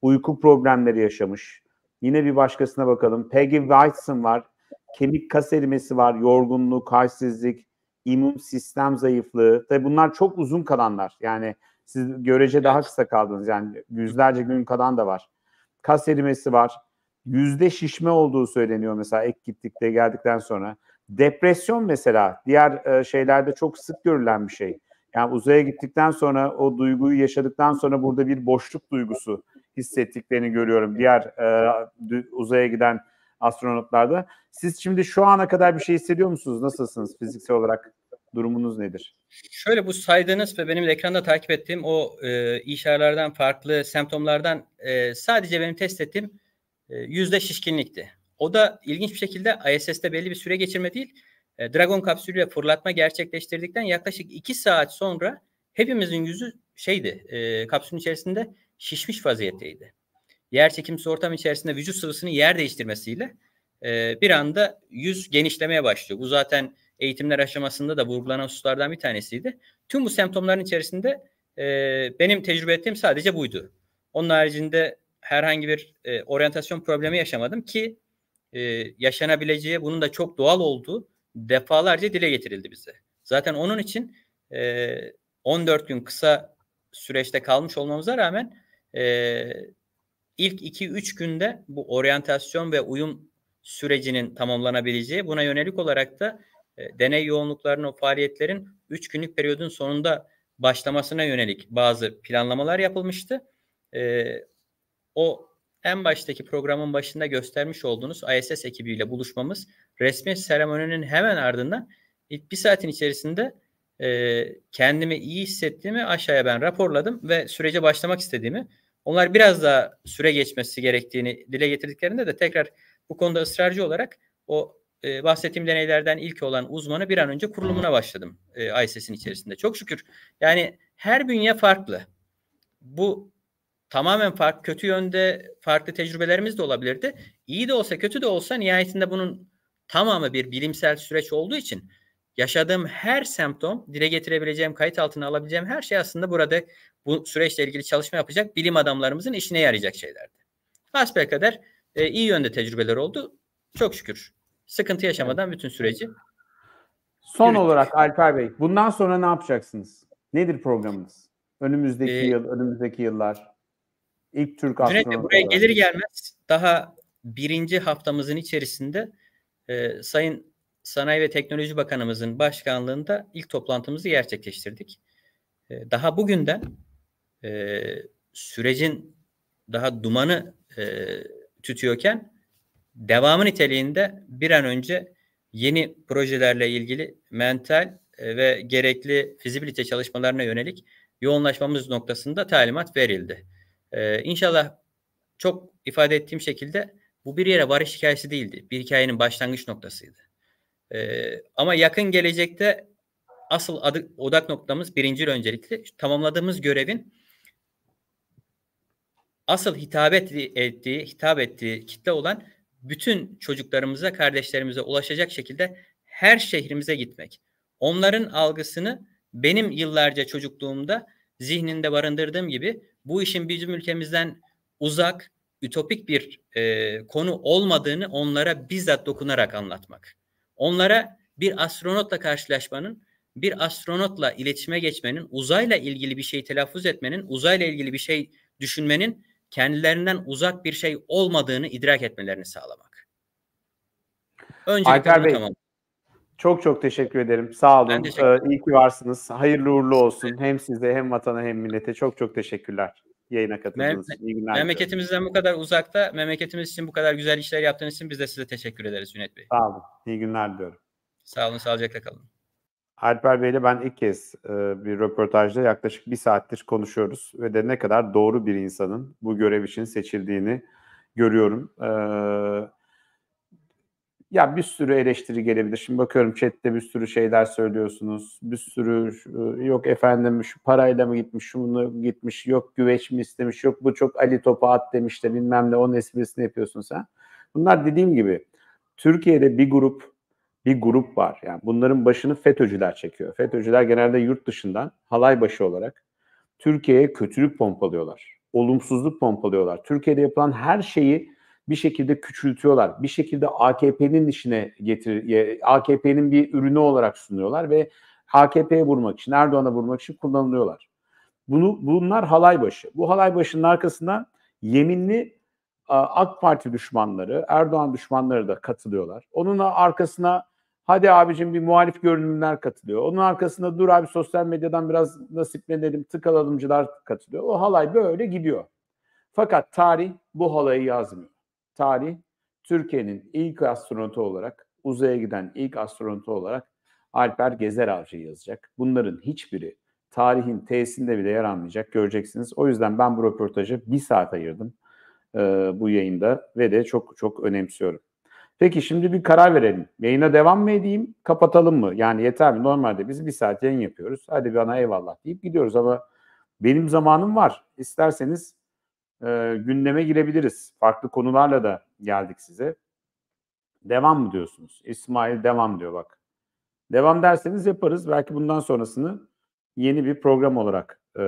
uyku problemleri yaşamış. Yine bir başkasına bakalım. Peggy Whiteson var. Kemik kas erimesi var, yorgunluk, halsizlik, immün sistem zayıflığı. Tabii bunlar çok uzun kalanlar. Yani siz görece daha kısa kaldınız. Yani yüzlerce gün kalan da var. Kas erimesi var. Yüzde şişme olduğu söyleniyor mesela ek gittikte geldikten sonra. Depresyon mesela diğer e, şeylerde çok sık görülen bir şey. Yani uzaya gittikten sonra o duyguyu yaşadıktan sonra burada bir boşluk duygusu hissettiklerini görüyorum diğer e, uzaya giden astronotlarda. Siz şimdi şu ana kadar bir şey hissediyor musunuz? Nasılsınız fiziksel olarak? Durumunuz nedir? Şöyle bu saydığınız ve benim ekranda takip ettiğim o e, işarelerden farklı semptomlardan e, sadece benim test ettiğim e, yüzde şişkinlikti. O da ilginç bir şekilde ISS'te belli bir süre geçirme değil, e, Dragon kapsülüyle fırlatma gerçekleştirdikten yaklaşık 2 saat sonra hepimizin yüzü şeydi, e, kapsülün içerisinde şişmiş vaziyetteydi. Yer çekimsiz ortam içerisinde vücut sıvısının yer değiştirmesiyle e, bir anda yüz genişlemeye başlıyor. Bu zaten eğitimler aşamasında da vurgulanan hususlardan bir tanesiydi. Tüm bu semptomların içerisinde e, benim tecrübe ettiğim sadece buydu. Onun haricinde herhangi bir e, oryantasyon problemi yaşamadım ki e, yaşanabileceği bunun da çok doğal olduğu defalarca dile getirildi bize. Zaten onun için e, 14 gün kısa süreçte kalmış olmamıza rağmen e, ilk 2-3 günde bu oryantasyon ve uyum sürecinin tamamlanabileceği buna yönelik olarak da e, deney yoğunluklarının o faaliyetlerin 3 günlük periyodun sonunda başlamasına yönelik bazı planlamalar yapılmıştı. E, o en baştaki programın başında göstermiş olduğunuz ISS ekibiyle buluşmamız resmi seremoninin hemen ardından ilk bir saatin içerisinde e, kendimi iyi hissettiğimi aşağıya ben raporladım ve sürece başlamak istediğimi onlar biraz daha süre geçmesi gerektiğini dile getirdiklerinde de tekrar bu konuda ısrarcı olarak o e, bahsettiğim deneylerden ilk olan uzmanı bir an önce kurulumuna başladım e, ISS'in içerisinde. Çok şükür yani her bünye farklı. Bu tamamen farklı kötü yönde farklı tecrübelerimiz de olabilirdi. İyi de olsa kötü de olsa nihayetinde bunun tamamı bir bilimsel süreç olduğu için yaşadığım her semptom, dile getirebileceğim, kayıt altına alabileceğim her şey aslında burada bu süreçle ilgili çalışma yapacak bilim adamlarımızın işine yarayacak şeylerdi. Hasbelkader e, iyi yönde tecrübeler oldu. Çok şükür. Sıkıntı yaşamadan bütün süreci. Son yürüttük. olarak Alper Bey, bundan sonra ne yapacaksınız? Nedir programınız? Önümüzdeki ee, yıl, önümüzdeki yıllar. İlk Türk astronot buraya gelir gelmez daha birinci haftamızın içerisinde e, Sayın Sanayi ve Teknoloji Bakanımızın başkanlığında ilk toplantımızı gerçekleştirdik. E, daha bugünden e, sürecin daha dumanı e, tütüyorken devamı niteliğinde bir an önce yeni projelerle ilgili mental e, ve gerekli fizibilite çalışmalarına yönelik yoğunlaşmamız noktasında talimat verildi. Ee, inşallah çok ifade ettiğim şekilde bu bir yere varış hikayesi değildi. Bir hikayenin başlangıç noktasıydı. Ee, ama yakın gelecekte asıl adı, odak noktamız birinci öncelikli tamamladığımız görevin asıl hitabet ettiği, ettiği, hitap ettiği kitle olan bütün çocuklarımıza, kardeşlerimize ulaşacak şekilde her şehrimize gitmek. Onların algısını benim yıllarca çocukluğumda zihninde barındırdığım gibi bu işin bizim ülkemizden uzak, ütopik bir e, konu olmadığını onlara bizzat dokunarak anlatmak. Onlara bir astronotla karşılaşmanın, bir astronotla iletişime geçmenin, uzayla ilgili bir şey telaffuz etmenin, uzayla ilgili bir şey düşünmenin kendilerinden uzak bir şey olmadığını idrak etmelerini sağlamak. Önce Alper Bey, tamam. Çok çok teşekkür ederim. Sağ olun. Ee, iyi ki varsınız. Hayırlı uğurlu olsun. Hem size hem vatana hem millete çok çok teşekkürler. Yayına katıldığınız için. İyi günler. Memleketimizden bu kadar uzakta, memleketimiz için bu kadar güzel işler yaptığınız için biz de size teşekkür ederiz Yunet Bey. Sağ olun. İyi günler diyorum. Sağ olun. Sağlıcakla kalın. Alper Bey ile ben ilk kez e, bir röportajda yaklaşık bir saattir konuşuyoruz ve de ne kadar doğru bir insanın bu görev için seçildiğini görüyorum. Evet ya bir sürü eleştiri gelebilir. Şimdi bakıyorum chatte bir sürü şeyler söylüyorsunuz. Bir sürü yok efendim şu parayla mı gitmiş, şunu gitmiş, yok güveç mi istemiş, yok bu çok Ali topu at demiş de bilmem ne onun esprisini yapıyorsun sen. Bunlar dediğim gibi Türkiye'de bir grup bir grup var. Yani bunların başını FETÖ'cüler çekiyor. FETÖ'cüler genelde yurt dışından halay başı olarak Türkiye'ye kötülük pompalıyorlar. Olumsuzluk pompalıyorlar. Türkiye'de yapılan her şeyi bir şekilde küçültüyorlar. Bir şekilde AKP'nin işine getir AKP'nin bir ürünü olarak sunuyorlar ve AKP'ye vurmak için, Erdoğan'a vurmak için kullanılıyorlar. Bunu bunlar halay başı. Bu halay başının arkasından yeminli AK Parti düşmanları, Erdoğan düşmanları da katılıyorlar. Onun arkasına hadi abicim bir muhalif görünümler katılıyor. Onun arkasında dur abi sosyal medyadan biraz nasiplenelim, tıkalalımcılar katılıyor. O halay böyle gidiyor. Fakat tarih bu halayı yazmıyor tarih Türkiye'nin ilk astronotu olarak, uzaya giden ilk astronotu olarak Alper Gezer Avcı yazacak. Bunların hiçbiri tarihin T'sinde bile yer almayacak göreceksiniz. O yüzden ben bu röportajı bir saat ayırdım e, bu yayında ve de çok çok önemsiyorum. Peki şimdi bir karar verelim. Yayına devam mı edeyim, kapatalım mı? Yani yeter mi? Normalde biz bir saat yayın yapıyoruz. Hadi bana eyvallah deyip gidiyoruz ama benim zamanım var. İsterseniz e, gündeme girebiliriz. Farklı konularla da geldik size. Devam mı diyorsunuz? İsmail devam diyor bak. Devam derseniz yaparız. Belki bundan sonrasını yeni bir program olarak e,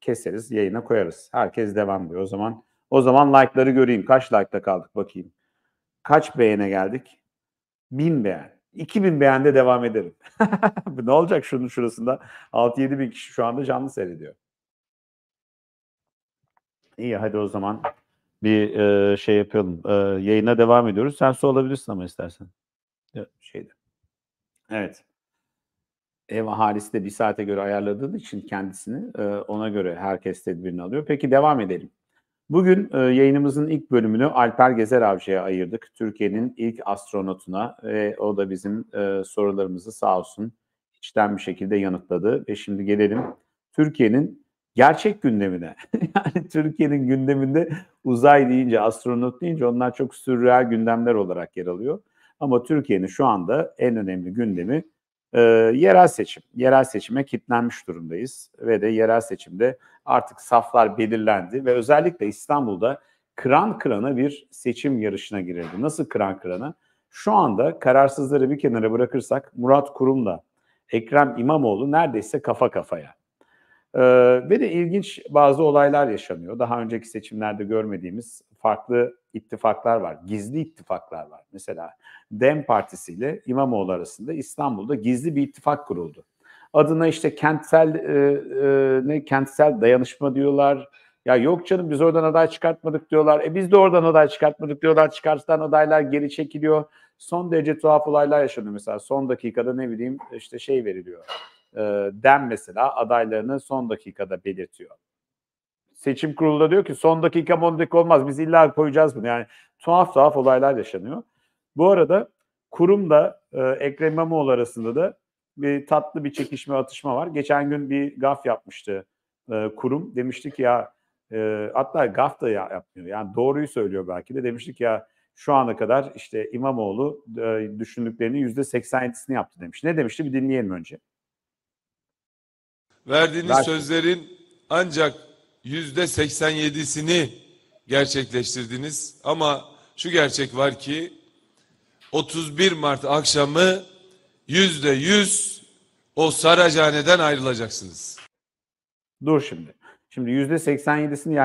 keseriz, yayına koyarız. Herkes devam diyor. O zaman o zaman like'ları göreyim. Kaç like'ta kaldık bakayım. Kaç beğene geldik? Bin beğen. 2000 beğende devam ederim. ne olacak şunun şurasında? 6-7 bin kişi şu anda canlı seyrediyor. İyi hadi o zaman bir e, şey yapalım. E, yayına devam ediyoruz. Sen su alabilirsin ama istersen. E, şeyde. Evet. Ev ahalisi de bir saate göre ayarladığı için kendisini e, ona göre herkes tedbirini alıyor. Peki devam edelim. Bugün e, yayınımızın ilk bölümünü Alper Gezer Avcı'ya ayırdık. Türkiye'nin ilk astronotuna ve o da bizim e, sorularımızı sağ olsun içten bir şekilde yanıtladı. Ve şimdi gelelim Türkiye'nin gerçek gündemine. yani Türkiye'nin gündeminde uzay deyince, astronot deyince onlar çok sürreal gündemler olarak yer alıyor. Ama Türkiye'nin şu anda en önemli gündemi e, yerel seçim. Yerel seçime kilitlenmiş durumdayız ve de yerel seçimde artık saflar belirlendi ve özellikle İstanbul'da kıran kırana bir seçim yarışına girildi. Nasıl kıran kırana? Şu anda kararsızları bir kenara bırakırsak Murat Kurum'la Ekrem İmamoğlu neredeyse kafa kafaya. Ee, ve de ilginç bazı olaylar yaşanıyor. Daha önceki seçimlerde görmediğimiz farklı ittifaklar var. Gizli ittifaklar var. Mesela DEM Partisi ile İmamoğlu arasında İstanbul'da gizli bir ittifak kuruldu. Adına işte kentsel e, e, ne kentsel dayanışma diyorlar. Ya yok canım biz oradan aday çıkartmadık diyorlar. E biz de oradan aday çıkartmadık diyorlar. Çıkartılan adaylar geri çekiliyor. Son derece tuhaf olaylar yaşanıyor mesela. Son dakikada ne bileyim işte şey veriliyor Dem mesela adaylarını son dakikada belirtiyor. Seçim kurulu da diyor ki son dakika mon olmaz biz illa koyacağız bunu. Yani tuhaf tuhaf olaylar yaşanıyor. Bu arada kurumda e, Ekrem İmamoğlu arasında da bir tatlı bir çekişme atışma var. Geçen gün bir gaf yapmıştı e, kurum. Demişti ki ya e, hatta gaf da ya, yapmıyor. Yani doğruyu söylüyor belki de. Demiştik ya şu ana kadar işte İmamoğlu e, düşündüklerinin %87'sini yaptı demiş. Ne demişti bir dinleyelim önce verdiğiniz Ver. sözlerin ancak yüzde 87'sini gerçekleştirdiniz. Ama şu gerçek var ki 31 Mart akşamı yüzde 100 o Saracane'den ayrılacaksınız. Dur şimdi. Şimdi yüzde 87'sini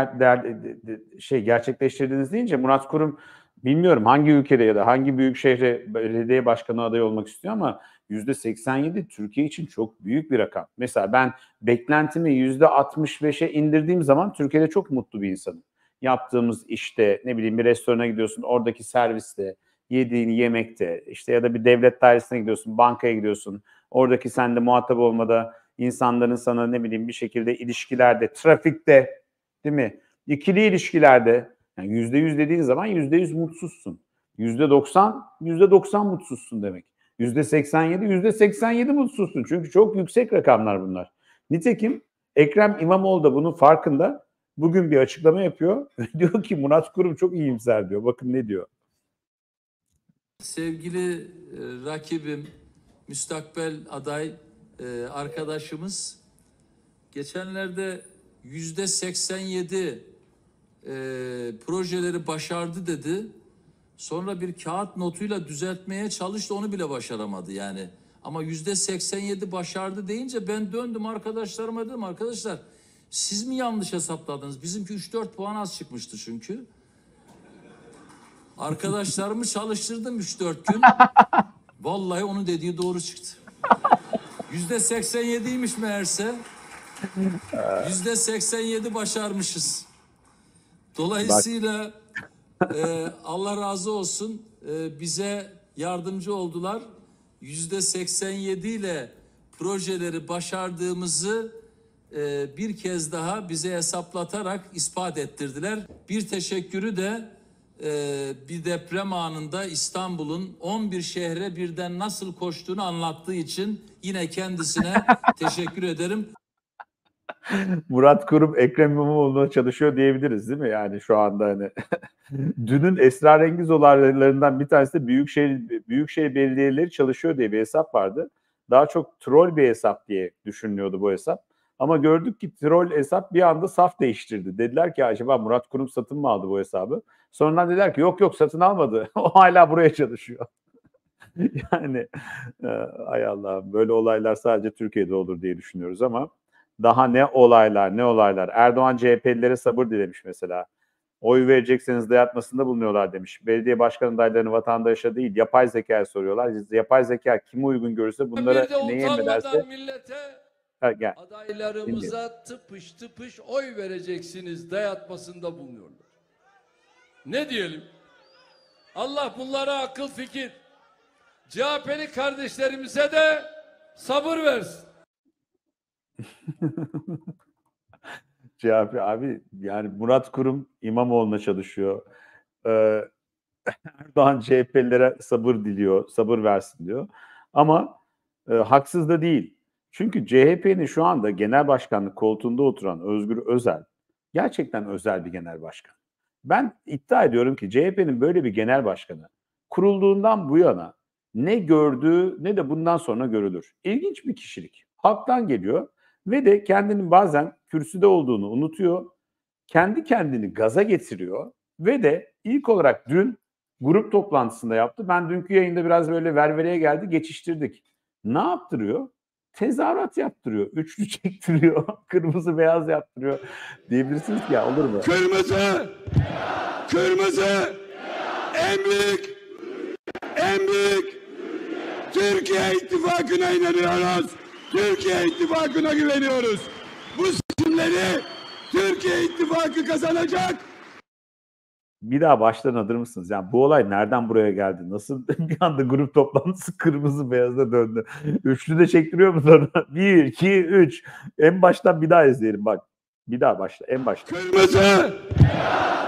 şey gerçekleştirdiniz deyince Murat Kurum bilmiyorum hangi ülkede ya da hangi büyük şehre belediye başkanı adayı olmak istiyor ama %87 Türkiye için çok büyük bir rakam. Mesela ben beklentimi %65'e indirdiğim zaman Türkiye'de çok mutlu bir insanım. Yaptığımız işte ne bileyim bir restorana gidiyorsun oradaki serviste, yediğin yemekte işte ya da bir devlet dairesine gidiyorsun, bankaya gidiyorsun. Oradaki sende muhatap olmada insanların sana ne bileyim bir şekilde ilişkilerde, trafikte değil mi? İkili ilişkilerde yani %100 dediğin zaman %100 mutsuzsun. %90, %90 mutsuzsun demek. %87, %87 mutsuzsun. Çünkü çok yüksek rakamlar bunlar. Nitekim Ekrem İmamoğlu da bunun farkında. Bugün bir açıklama yapıyor. diyor ki Murat Kurum çok iyimser diyor. Bakın ne diyor. Sevgili e, rakibim, müstakbel aday e, arkadaşımız geçenlerde yüzde 87 e, projeleri başardı dedi. Sonra bir kağıt notuyla düzeltmeye çalıştı onu bile başaramadı yani. Ama yüzde 87 başardı deyince ben döndüm arkadaşlarıma dedim arkadaşlar siz mi yanlış hesapladınız? Bizimki 3-4 puan az çıkmıştı çünkü. Arkadaşlarımı çalıştırdım 3-4 gün. Vallahi onun dediği doğru çıktı. Yüzde 87'ymiş meğerse. Yüzde 87 başarmışız. Dolayısıyla Bak. Ee, Allah razı olsun ee, bize yardımcı oldular. Yüzde 87 ile projeleri başardığımızı e, bir kez daha bize hesaplatarak ispat ettirdiler. Bir teşekkürü de e, bir deprem anında İstanbul'un 11 şehre birden nasıl koştuğunu anlattığı için yine kendisine teşekkür ederim. Murat Kurum Ekrem İmamoğlu'na çalışıyor diyebiliriz değil mi? Yani şu anda hani dünün esrarengiz olaylarından bir tanesi de Büyükşehir, Büyükşehir Belediyeleri çalışıyor diye bir hesap vardı. Daha çok troll bir hesap diye düşünülüyordu bu hesap. Ama gördük ki troll hesap bir anda saf değiştirdi. Dediler ki acaba Murat Kurum satın mı aldı bu hesabı? Sonradan dediler ki yok yok satın almadı. o hala buraya çalışıyor. yani e, ay Allah böyle olaylar sadece Türkiye'de olur diye düşünüyoruz ama daha ne olaylar ne olaylar. Erdoğan CHP'lilere sabır dilemiş mesela. Oy verecekseniz dayatmasında bulunuyorlar demiş. Belediye başkanı adaylarını vatandaşa değil yapay zeka soruyorlar. Yapay zeka kimi uygun görürse bunlara ne yemelerse. millete ha, gel. adaylarımıza Dinliyorum. tıpış tıpış oy vereceksiniz dayatmasında bulunuyorlar. Ne diyelim? Allah bunlara akıl fikir. CHP'li kardeşlerimize de sabır versin. CHP şey abi yani Murat Kurum İmamoğlu'na çalışıyor. Ee, Erdoğan CHP'lilere sabır diliyor, sabır versin diyor. Ama e, haksız da değil. Çünkü CHP'nin şu anda genel başkanlık koltuğunda oturan Özgür Özel gerçekten özel bir genel başkan. Ben iddia ediyorum ki CHP'nin böyle bir genel başkanı kurulduğundan bu yana ne gördüğü ne de bundan sonra görülür. İlginç bir kişilik. Halktan geliyor ve de kendini bazen kürsüde olduğunu unutuyor. Kendi kendini gaza getiriyor. Ve de ilk olarak dün grup toplantısında yaptı. Ben dünkü yayında biraz böyle ververeye geldi geçiştirdik. Ne yaptırıyor? Tezahürat yaptırıyor. Üçlü çektiriyor. kırmızı beyaz yaptırıyor. Diyebilirsiniz ki ya olur mu? Kırmızı. Kırmızı. En büyük. En büyük. Türkiye İttifakı'na inanıyoruz. Türkiye İttifakı'na güveniyoruz. Bu seçimleri Türkiye İttifakı kazanacak. Bir daha baştan alır mısınız? Yani bu olay nereden buraya geldi? Nasıl bir anda grup toplantısı kırmızı beyaza döndü? Üçlü de çektiriyor mu sonra? Bir, iki, üç. En baştan bir daha izleyelim bak. Bir daha başla. En başta. Kırmızı.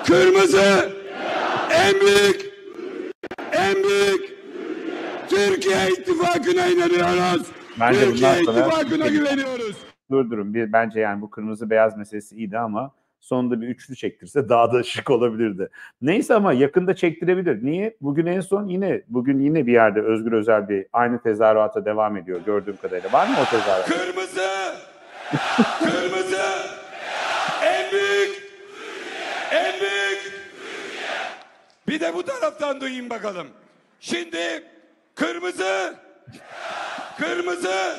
Kırmızı. En büyük. En büyük. Türkiye İttifakı'na inanıyoruz. Bence Türkiye bundan sonra ittifakına güveniyoruz. Durdurun. Bir, bence yani bu kırmızı beyaz meselesi iyiydi ama sonunda bir üçlü çektirse daha da şık olabilirdi. Neyse ama yakında çektirebilir. Niye? Bugün en son yine bugün yine bir yerde Özgür Özel bir aynı tezahürata devam ediyor gördüğüm kadarıyla. Var mı o tezahürat? Kırmızı! Kırmızı! en büyük! En büyük! bir de bu taraftan duyayım bakalım. Şimdi kırmızı! Kırmızı.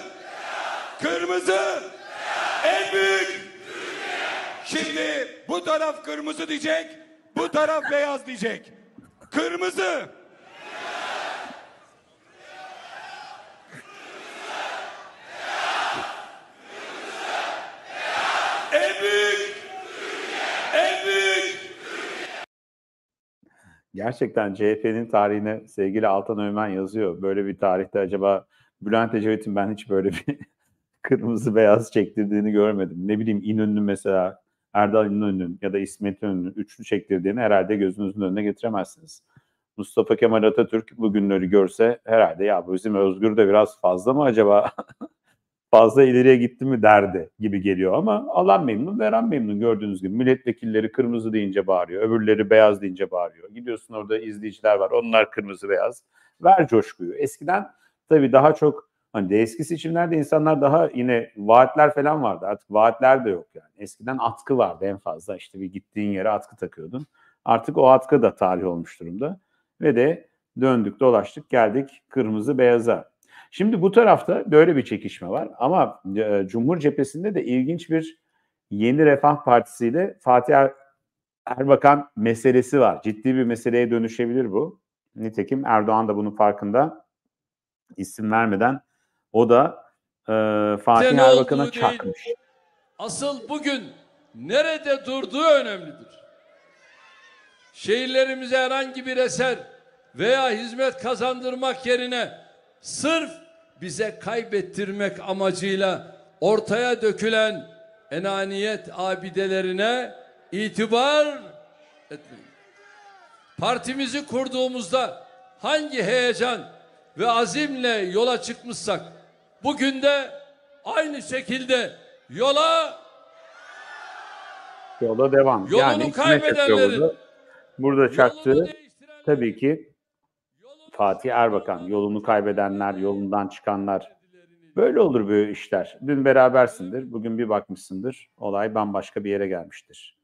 Kırmızı. En büyük. Şimdi bu taraf kırmızı diyecek, bu taraf beyaz diyecek. Kırmızı. En büyük. En büyük. Gerçekten CHP'nin tarihine sevgili Altan Öğmen yazıyor. Böyle bir tarihte acaba Bülent Ecevit'in ben hiç böyle bir kırmızı beyaz çektirdiğini görmedim. Ne bileyim İnönü mesela Erdal İnönü'nün ya da İsmet İnönü'nün üçlü çektirdiğini herhalde gözünüzün önüne getiremezsiniz. Mustafa Kemal Atatürk bugünleri görse herhalde ya bu bizim Özgür de biraz fazla mı acaba fazla ileriye gitti mi derdi gibi geliyor ama alan memnun veren memnun gördüğünüz gibi milletvekilleri kırmızı deyince bağırıyor öbürleri beyaz deyince bağırıyor gidiyorsun orada izleyiciler var onlar kırmızı beyaz ver coşkuyu eskiden Tabii daha çok hani de eski seçimlerde insanlar daha yine vaatler falan vardı. Artık vaatler de yok yani. Eskiden atkı vardı en fazla. İşte bir gittiğin yere atkı takıyordun. Artık o atkı da tarih olmuş durumda. Ve de döndük dolaştık geldik kırmızı beyaza. Şimdi bu tarafta böyle bir çekişme var ama e, Cumhur cephesinde de ilginç bir Yeni Refah partisiyle Fatih er Erbakan meselesi var. Ciddi bir meseleye dönüşebilir bu. Nitekim Erdoğan da bunun farkında isim vermeden o da e, Fatih ne Erbakan'a çakmış. Asıl bugün nerede durduğu önemlidir. Şehirlerimize herhangi bir eser veya hizmet kazandırmak yerine sırf bize kaybettirmek amacıyla ortaya dökülen enaniyet abidelerine itibar etmeyin. Partimizi kurduğumuzda hangi heyecan ve azimle yola çıkmışsak bugün de aynı şekilde yola yola devam. Yolunu yani kaybedenlerin burada, çaktı tabii ki Fatih Erbakan yolunu kaybedenler, yolundan çıkanlar böyle olur bu işler. Dün berabersindir, bugün bir bakmışsındır. Olay bambaşka bir yere gelmiştir.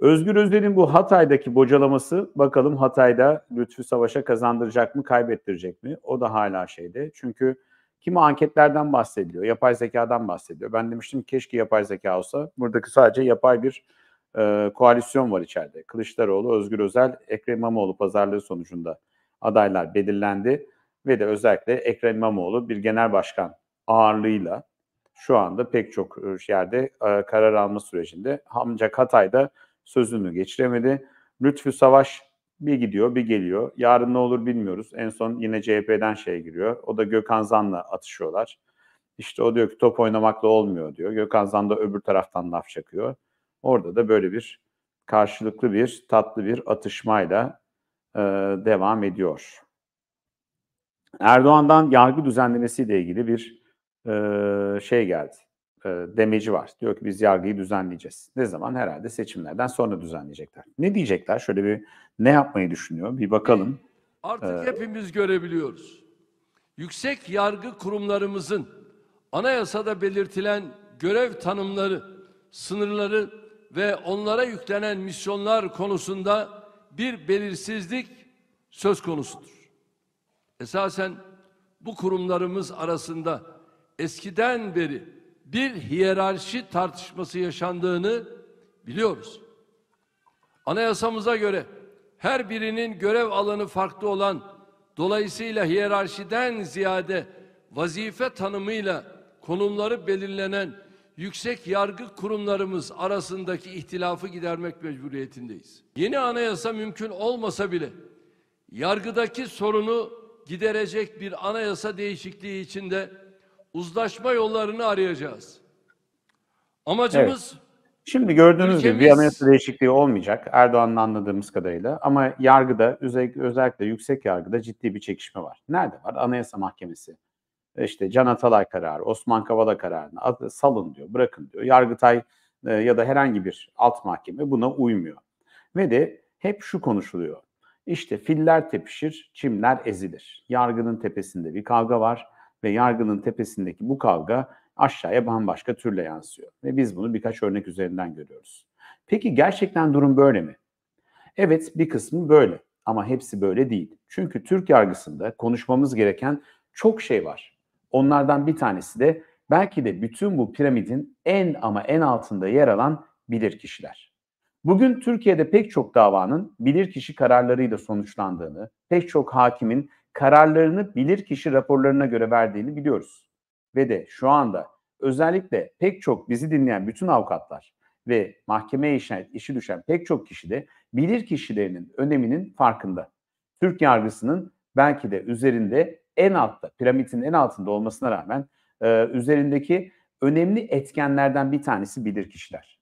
Özgür Özel'in bu Hatay'daki bocalaması bakalım Hatay'da Lütfü Savaş'a kazandıracak mı, kaybettirecek mi? O da hala şeyde. Çünkü kimi anketlerden bahsediyor, yapay zekadan bahsediyor. Ben demiştim keşke yapay zeka olsa. Buradaki sadece yapay bir e, koalisyon var içeride. Kılıçdaroğlu, Özgür Özel, Ekrem İmamoğlu pazarlığı sonucunda adaylar belirlendi. Ve de özellikle Ekrem İmamoğlu bir genel başkan ağırlığıyla şu anda pek çok e, yerde e, karar alma sürecinde. Ancak Hatay'da sözünü geçiremedi. Lütfü Savaş bir gidiyor bir geliyor. Yarın ne olur bilmiyoruz. En son yine CHP'den şey giriyor. O da Gökhan Zan'la atışıyorlar. İşte o diyor ki top oynamakla olmuyor diyor. Gökhan Zan da öbür taraftan laf çakıyor. Orada da böyle bir karşılıklı bir tatlı bir atışmayla e, devam ediyor. Erdoğan'dan yargı düzenlemesiyle ilgili bir e, şey geldi. E, demeci var. Diyor ki biz yargıyı düzenleyeceğiz. Ne zaman? Herhalde seçimlerden sonra düzenleyecekler. Ne diyecekler? Şöyle bir ne yapmayı düşünüyor? Bir bakalım. Artık ee, hepimiz görebiliyoruz. Yüksek yargı kurumlarımızın anayasada belirtilen görev tanımları, sınırları ve onlara yüklenen misyonlar konusunda bir belirsizlik söz konusudur. Esasen bu kurumlarımız arasında eskiden beri bir hiyerarşi tartışması yaşandığını biliyoruz. Anayasamıza göre her birinin görev alanı farklı olan dolayısıyla hiyerarşiden ziyade vazife tanımıyla konumları belirlenen yüksek yargı kurumlarımız arasındaki ihtilafı gidermek mecburiyetindeyiz. Yeni anayasa mümkün olmasa bile yargıdaki sorunu giderecek bir anayasa değişikliği içinde uzlaşma yollarını arayacağız. Amacımız evet. Şimdi gördüğünüz ülkemiz... gibi bir anayasa değişikliği olmayacak Erdoğan'ın anladığımız kadarıyla ama yargıda özellikle yüksek yargıda ciddi bir çekişme var. Nerede var? Anayasa Mahkemesi. E, işte Can Atalay kararı, Osman Kavala kararını salın diyor, bırakın diyor. Yargıtay e, ya da herhangi bir alt mahkeme buna uymuyor. Ve de hep şu konuşuluyor. İşte filler tepişir, çimler ezilir. Yargının tepesinde bir kavga var ve yargının tepesindeki bu kavga aşağıya bambaşka türle yansıyor. Ve biz bunu birkaç örnek üzerinden görüyoruz. Peki gerçekten durum böyle mi? Evet bir kısmı böyle ama hepsi böyle değil. Çünkü Türk yargısında konuşmamız gereken çok şey var. Onlardan bir tanesi de belki de bütün bu piramidin en ama en altında yer alan bilir kişiler. Bugün Türkiye'de pek çok davanın bilirkişi kararlarıyla sonuçlandığını, pek çok hakimin kararlarını bilir kişi raporlarına göre verdiğini biliyoruz. Ve de şu anda özellikle pek çok bizi dinleyen bütün avukatlar ve mahkemeye işe, işi düşen pek çok kişi de bilir kişilerinin öneminin farkında. Türk yargısının belki de üzerinde en altta, piramidin en altında olmasına rağmen e, üzerindeki önemli etkenlerden bir tanesi bilir kişiler.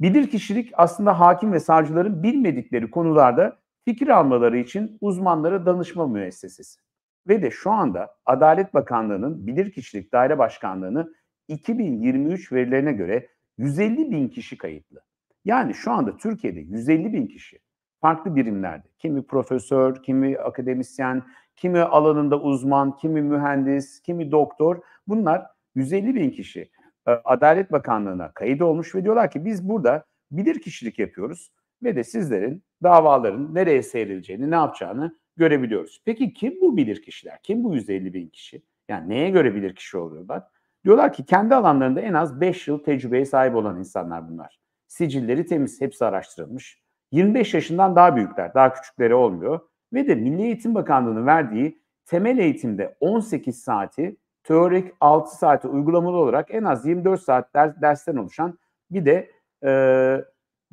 Bilir kişilik aslında hakim ve savcıların bilmedikleri konularda fikir almaları için uzmanlara danışma müessesesi. Ve de şu anda Adalet Bakanlığı'nın Bilirkişilik Daire Başkanlığı'nı 2023 verilerine göre 150 bin kişi kayıtlı. Yani şu anda Türkiye'de 150 bin kişi farklı birimlerde. Kimi profesör, kimi akademisyen, kimi alanında uzman, kimi mühendis, kimi doktor. Bunlar 150 bin kişi ee, Adalet Bakanlığı'na kayıt olmuş ve diyorlar ki biz burada bilirkişilik yapıyoruz ve de sizlerin davaların nereye seyredileceğini, ne yapacağını görebiliyoruz. Peki kim bu bilir kişiler? Kim bu 150 bin kişi? Yani neye göre bilir kişi oluyorlar? Diyorlar ki kendi alanlarında en az 5 yıl tecrübeye sahip olan insanlar bunlar. Sicilleri temiz, hepsi araştırılmış. 25 yaşından daha büyükler, daha küçükleri olmuyor. Ve de Milli Eğitim Bakanlığı'nın verdiği temel eğitimde 18 saati, teorik 6 saati uygulamalı olarak en az 24 saat ders, dersten oluşan bir de e,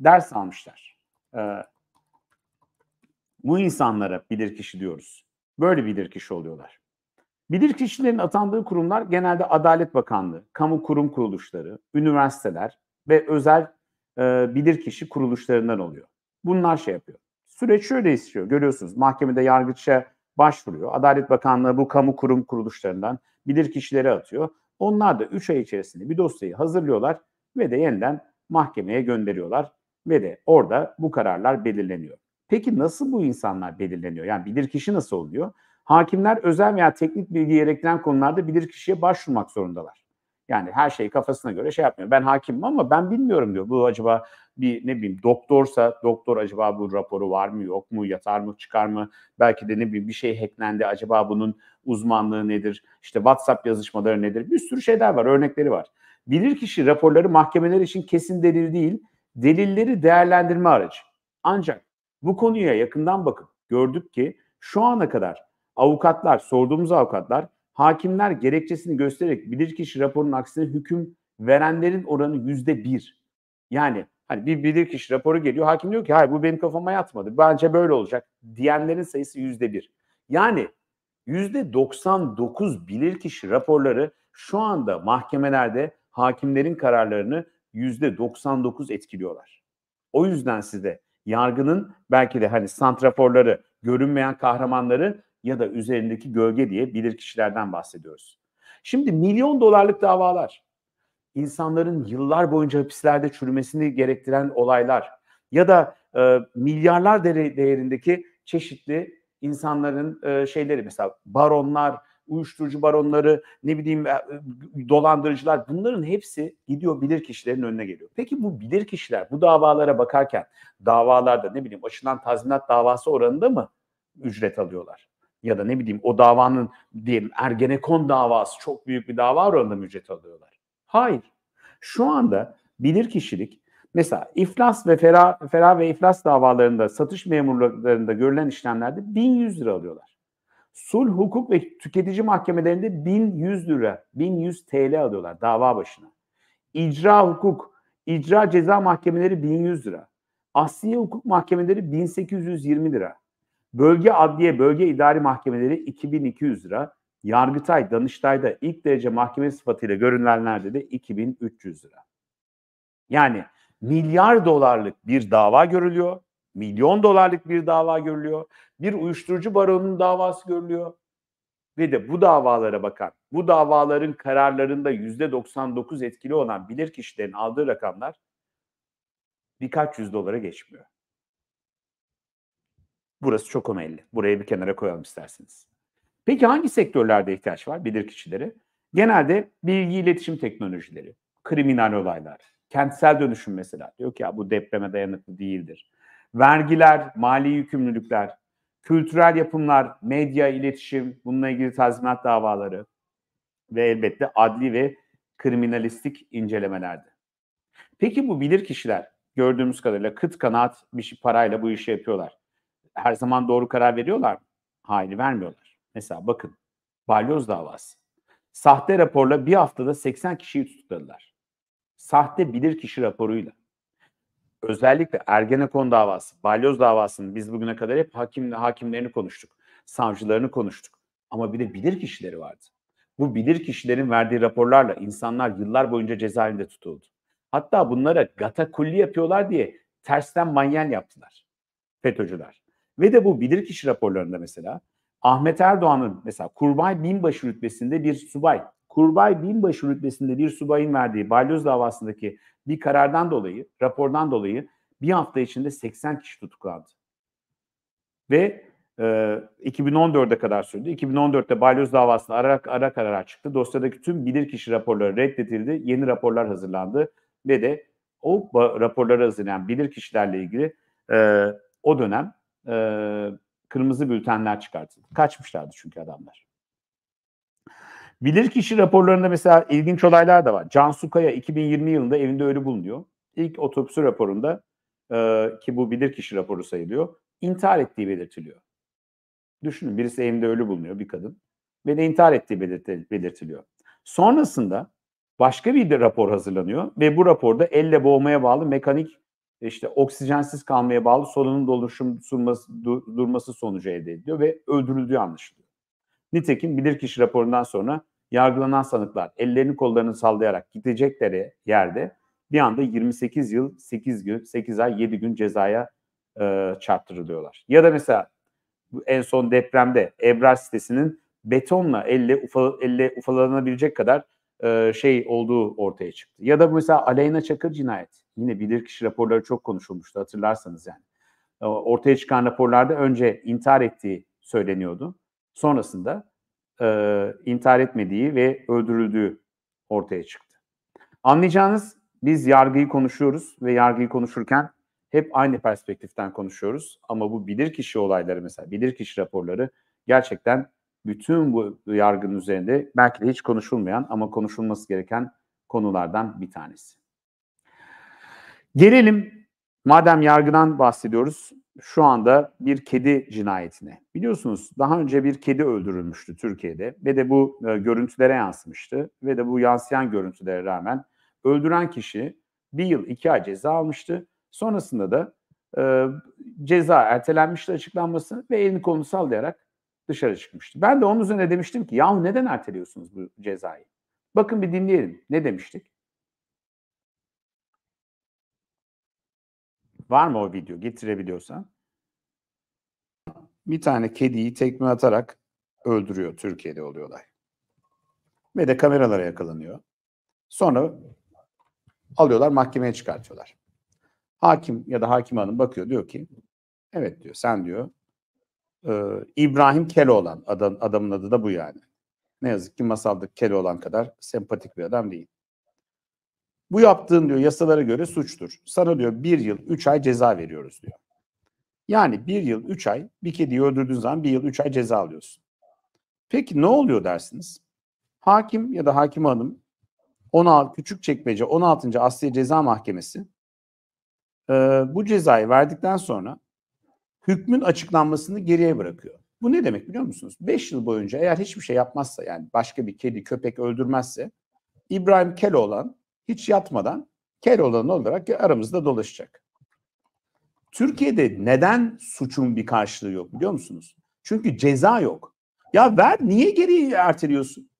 ders almışlar. Ee, bu insanlara bilirkişi diyoruz. Böyle bilirkişi oluyorlar. Bilirkişilerin atandığı kurumlar genelde Adalet Bakanlığı, kamu kurum kuruluşları, üniversiteler ve özel e, bilirkişi kuruluşlarından oluyor. Bunlar şey yapıyor. Süreç şöyle istiyor. Görüyorsunuz mahkemede yargıça başvuruyor. Adalet Bakanlığı bu kamu kurum kuruluşlarından bilirkişilere atıyor. Onlar da 3 ay içerisinde bir dosyayı hazırlıyorlar ve de yeniden mahkemeye gönderiyorlar ve de orada bu kararlar belirleniyor. Peki nasıl bu insanlar belirleniyor? Yani bilir kişi nasıl oluyor? Hakimler özel veya teknik bilgi gerektiren konularda bilir kişiye başvurmak zorundalar. Yani her şey kafasına göre şey yapmıyor. Ben hakimim ama ben bilmiyorum diyor. Bu acaba bir ne bileyim doktorsa doktor acaba bu raporu var mı yok mu yatar mı çıkar mı? Belki de ne bileyim bir şey hacklendi acaba bunun uzmanlığı nedir? İşte WhatsApp yazışmaları nedir? Bir sürü şeyler var örnekleri var. Bilirkişi raporları mahkemeler için kesin delil değil delilleri değerlendirme aracı. Ancak bu konuya yakından bakıp gördük ki şu ana kadar avukatlar, sorduğumuz avukatlar hakimler gerekçesini göstererek bilirkişi raporunun aksine hüküm verenlerin oranı yüzde bir. Yani hani bir bilirkişi raporu geliyor hakim diyor ki hayır bu benim kafama yatmadı bence böyle olacak diyenlerin sayısı yüzde bir. Yani yüzde 99 bilirkişi raporları şu anda mahkemelerde hakimlerin kararlarını %99 etkiliyorlar. O yüzden size yargının belki de hani santraforları, görünmeyen kahramanları ya da üzerindeki gölge diye bilir kişilerden bahsediyoruz. Şimdi milyon dolarlık davalar, insanların yıllar boyunca hapislerde çürümesini gerektiren olaylar ya da e, milyarlar değerindeki çeşitli insanların e, şeyleri mesela baronlar, uyuşturucu baronları, ne bileyim e, e, dolandırıcılar bunların hepsi gidiyor bilir kişilerin önüne geliyor. Peki bu bilir kişiler bu davalara bakarken davalarda ne bileyim açılan tazminat davası oranında mı ücret alıyorlar? Ya da ne bileyim o davanın diyelim Ergenekon davası çok büyük bir dava oranında mı ücret alıyorlar? Hayır. Şu anda bilir kişilik Mesela iflas ve fera fera ve iflas davalarında satış memurlarında görülen işlemlerde 1100 lira alıyorlar. Sulh, hukuk ve tüketici mahkemelerinde 1100 lira, 1100 TL alıyorlar dava başına. İcra hukuk, icra ceza mahkemeleri 1100 lira. Asliye hukuk mahkemeleri 1820 lira. Bölge adliye, bölge idari mahkemeleri 2200 lira. Yargıtay, Danıştay'da ilk derece mahkeme sıfatıyla görünenlerde de 2300 lira. Yani milyar dolarlık bir dava görülüyor milyon dolarlık bir dava görülüyor. Bir uyuşturucu baronunun davası görülüyor. Ve de bu davalara bakan, bu davaların kararlarında yüzde %99 etkili olan bilirkişilerin aldığı rakamlar birkaç yüz dolara geçmiyor. Burası çok önemli. Buraya bir kenara koyalım isterseniz. Peki hangi sektörlerde ihtiyaç var bilirkişileri? Genelde bilgi iletişim teknolojileri, kriminal olaylar, kentsel dönüşüm mesela. Diyor ki ya bu depreme dayanıklı değildir vergiler, mali yükümlülükler, kültürel yapımlar, medya, iletişim, bununla ilgili tazminat davaları ve elbette adli ve kriminalistik incelemelerdi. Peki bu bilir kişiler gördüğümüz kadarıyla kıt kanaat bir şey parayla bu işi yapıyorlar. Her zaman doğru karar veriyorlar mı? Hayır vermiyorlar. Mesela bakın balyoz davası. Sahte raporla bir haftada 80 kişiyi tutukladılar. Sahte bilirkişi raporuyla özellikle Ergenekon davası, balyoz davasının biz bugüne kadar hep hakim, hakimlerini konuştuk, savcılarını konuştuk. Ama bir de bilir kişileri vardı. Bu bilir kişilerin verdiği raporlarla insanlar yıllar boyunca cezaevinde tutuldu. Hatta bunlara gatakulli yapıyorlar diye tersten manyel yaptılar FETÖ'cüler. Ve de bu bilirkişi raporlarında mesela Ahmet Erdoğan'ın mesela Kurbay Binbaşı rütbesinde bir subay Kurbay binbaşı rütbesinde bir subayın verdiği balyoz davasındaki bir karardan dolayı, rapordan dolayı bir hafta içinde 80 kişi tutuklandı. Ve e, 2014'e kadar sürdü. 2014'te balyoz davasında ara, ara karar çıktı. Dosyadaki tüm bilirkişi raporları reddedildi. Yeni raporlar hazırlandı ve de o raporları hazırlayan bilirkişilerle ilgili e, o dönem e, kırmızı bültenler çıkartıldı. Kaçmışlardı çünkü adamlar. Bilirkişi raporlarında mesela ilginç olaylar da var. Cansu Kaya 2020 yılında evinde ölü bulunuyor. İlk otopsi raporunda e, ki bu bilirkişi raporu sayılıyor. intihar ettiği belirtiliyor. Düşünün birisi evinde ölü bulunuyor bir kadın ve de intihar ettiği belirtiliyor. Sonrasında başka bir de rapor hazırlanıyor ve bu raporda elle boğmaya bağlı mekanik işte oksijensiz kalmaya bağlı solunum doluşum durması sonucu elde ediliyor ve öldürüldüğü anlaşılıyor. Nitekim bilirkişi raporundan sonra yargılanan sanıklar ellerini kollarını sallayarak gidecekleri yerde bir anda 28 yıl 8 gün 8 ay 7 gün cezaya e, çarptırılıyorlar. Ya da mesela en son depremde Ebrar sitesinin betonla elle, ufa, elle ufalanabilecek kadar e, şey olduğu ortaya çıktı. Ya da mesela Aleyna Çakır cinayet Yine bilirkişi raporları çok konuşulmuştu hatırlarsanız yani. E, ortaya çıkan raporlarda önce intihar ettiği söyleniyordu sonrasında e, intihar etmediği ve öldürüldüğü ortaya çıktı. Anlayacağınız biz yargıyı konuşuyoruz ve yargıyı konuşurken hep aynı perspektiften konuşuyoruz ama bu bilirkişi olayları mesela bilirkişi raporları gerçekten bütün bu yargının üzerinde belki de hiç konuşulmayan ama konuşulması gereken konulardan bir tanesi. Gelelim Madem yargıdan bahsediyoruz, şu anda bir kedi cinayetine. Biliyorsunuz daha önce bir kedi öldürülmüştü Türkiye'de ve de bu e, görüntülere yansımıştı ve de bu yansıyan görüntülere rağmen öldüren kişi bir yıl iki ay ceza almıştı. Sonrasında da e, ceza ertelenmişti açıklanması ve elini kolunu sallayarak dışarı çıkmıştı. Ben de onun üzerine demiştim ki yahu neden erteliyorsunuz bu cezayı? Bakın bir dinleyelim ne demiştik? Var mı o video getirebiliyorsan? Bir tane kediyi tekme atarak öldürüyor. Türkiye'de oluyorlar. Ve de kameralara yakalanıyor. Sonra alıyorlar mahkemeye çıkartıyorlar. Hakim ya da hakim hanım bakıyor diyor ki evet diyor sen diyor e, İbrahim Keloğlan adam, adamın adı da bu yani. Ne yazık ki masalda Keloğlan kadar sempatik bir adam değil. Bu yaptığın diyor yasalara göre suçtur. Sana diyor bir yıl üç ay ceza veriyoruz diyor. Yani bir yıl üç ay bir kediyi öldürdüğün zaman bir yıl üç ay ceza alıyorsun. Peki ne oluyor dersiniz? Hakim ya da hakim hanım 16 küçük çekmece 16. Asliye Ceza Mahkemesi e, bu cezayı verdikten sonra hükmün açıklanmasını geriye bırakıyor. Bu ne demek biliyor musunuz? 5 yıl boyunca eğer hiçbir şey yapmazsa yani başka bir kedi köpek öldürmezse İbrahim Keloğlan hiç yatmadan Keloğlan olarak aramızda dolaşacak. Türkiye'de neden suçun bir karşılığı yok biliyor musunuz? Çünkü ceza yok. Ya ver niye geri erteliyorsun?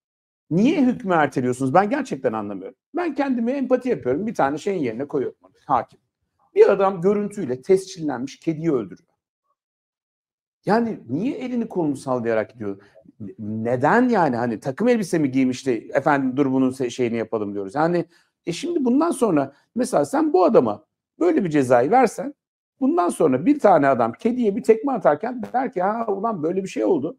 Niye hükmü erteliyorsunuz? Ben gerçekten anlamıyorum. Ben kendime empati yapıyorum. Bir tane şeyin yerine koyuyorum. Hakim. Bir adam görüntüyle tescillenmiş kediyi öldürüyor. Yani niye elini kolunu sallayarak gidiyor? Neden yani hani takım elbise mi giymişti? Efendim dur bunun şeyini yapalım diyoruz. Yani e şimdi bundan sonra mesela sen bu adama böyle bir cezayı versen bundan sonra bir tane adam kediye bir tekme atarken der ki ha ulan böyle bir şey oldu.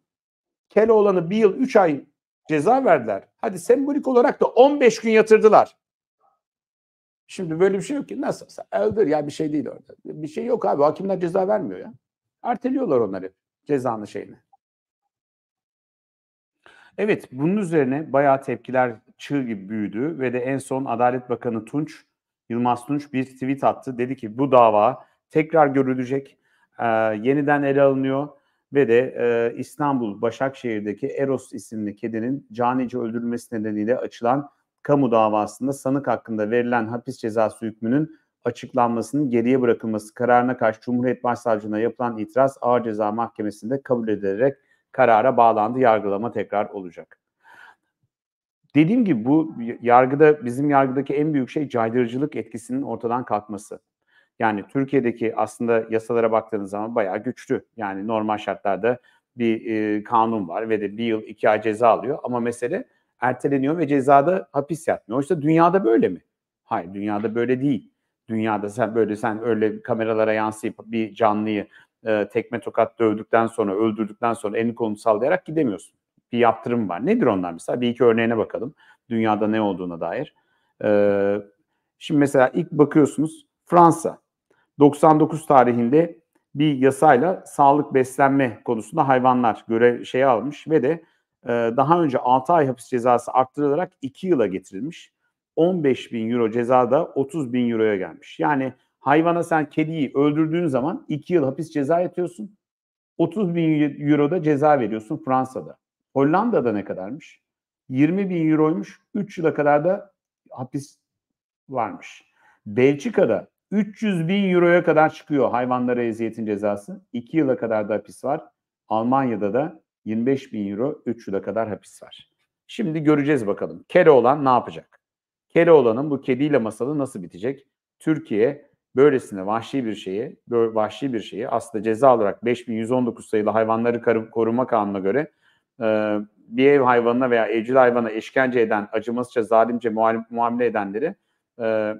Keloğlan'ı bir yıl üç ay ceza verdiler. Hadi sembolik olarak da 15 gün yatırdılar. Şimdi böyle bir şey yok ki. Nasıl? Öldür ya bir şey değil orada. Bir şey yok abi. Hakimler ceza vermiyor ya. Erteliyorlar onları cezanın şeyini. Evet bunun üzerine bayağı tepkiler çığ gibi büyüdü ve de en son Adalet Bakanı Tunç, Yılmaz Tunç bir tweet attı. Dedi ki bu dava tekrar görülecek, e, yeniden ele alınıyor ve de e, İstanbul Başakşehir'deki Eros isimli kedinin canice öldürülmesi nedeniyle açılan kamu davasında sanık hakkında verilen hapis cezası hükmünün açıklanmasının geriye bırakılması kararına karşı Cumhuriyet Başsavcılığına yapılan itiraz Ağır Ceza Mahkemesi'nde kabul edilerek karara bağlandı. Yargılama tekrar olacak dediğim gibi bu yargıda bizim yargıdaki en büyük şey caydırıcılık etkisinin ortadan kalkması. Yani Türkiye'deki aslında yasalara baktığınız zaman bayağı güçlü. Yani normal şartlarda bir e, kanun var ve de bir yıl iki ay ceza alıyor ama mesele erteleniyor ve cezada hapis yatmıyor. Oysa dünyada böyle mi? Hayır dünyada böyle değil. Dünyada sen böyle sen öyle kameralara yansıyıp bir canlıyı e, tekme tokat dövdükten sonra öldürdükten sonra elini kolunu sallayarak gidemiyorsun bir yaptırım var. Nedir onlar mesela? Bir iki örneğine bakalım. Dünyada ne olduğuna dair. Ee, şimdi mesela ilk bakıyorsunuz Fransa. 99 tarihinde bir yasayla sağlık beslenme konusunda hayvanlar göre şeyi almış ve de e, daha önce 6 ay hapis cezası arttırılarak 2 yıla getirilmiş. 15 bin euro cezada 30 bin euroya gelmiş. Yani hayvana sen kediyi öldürdüğün zaman 2 yıl hapis ceza yatıyorsun. 30 bin euro da ceza veriyorsun Fransa'da. Hollanda'da ne kadarmış? 20 bin euroymuş. 3 yıla kadar da hapis varmış. Belçika'da 300 bin euroya kadar çıkıyor hayvanlara eziyetin cezası. 2 yıla kadar da hapis var. Almanya'da da 25 bin euro 3 yıla kadar hapis var. Şimdi göreceğiz bakalım. Kere olan ne yapacak? Kere olanın bu kediyle masalı nasıl bitecek? Türkiye böylesine vahşi bir şeyi, böyle vahşi bir şeyi aslında ceza olarak 5119 sayılı hayvanları koruma kanununa göre ee, bir ev hayvanına veya evcil hayvana işkence eden, acımasızca, zalimce muamele edenleri e,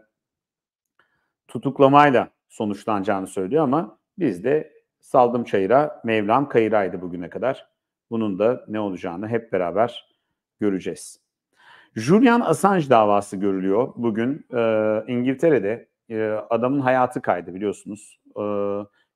tutuklamayla sonuçlanacağını söylüyor ama biz de saldım çayıra, Mevlam kayıraydı bugüne kadar. Bunun da ne olacağını hep beraber göreceğiz. Julian Assange davası görülüyor bugün. E, İngiltere'de e, adamın hayatı kaydı biliyorsunuz. E,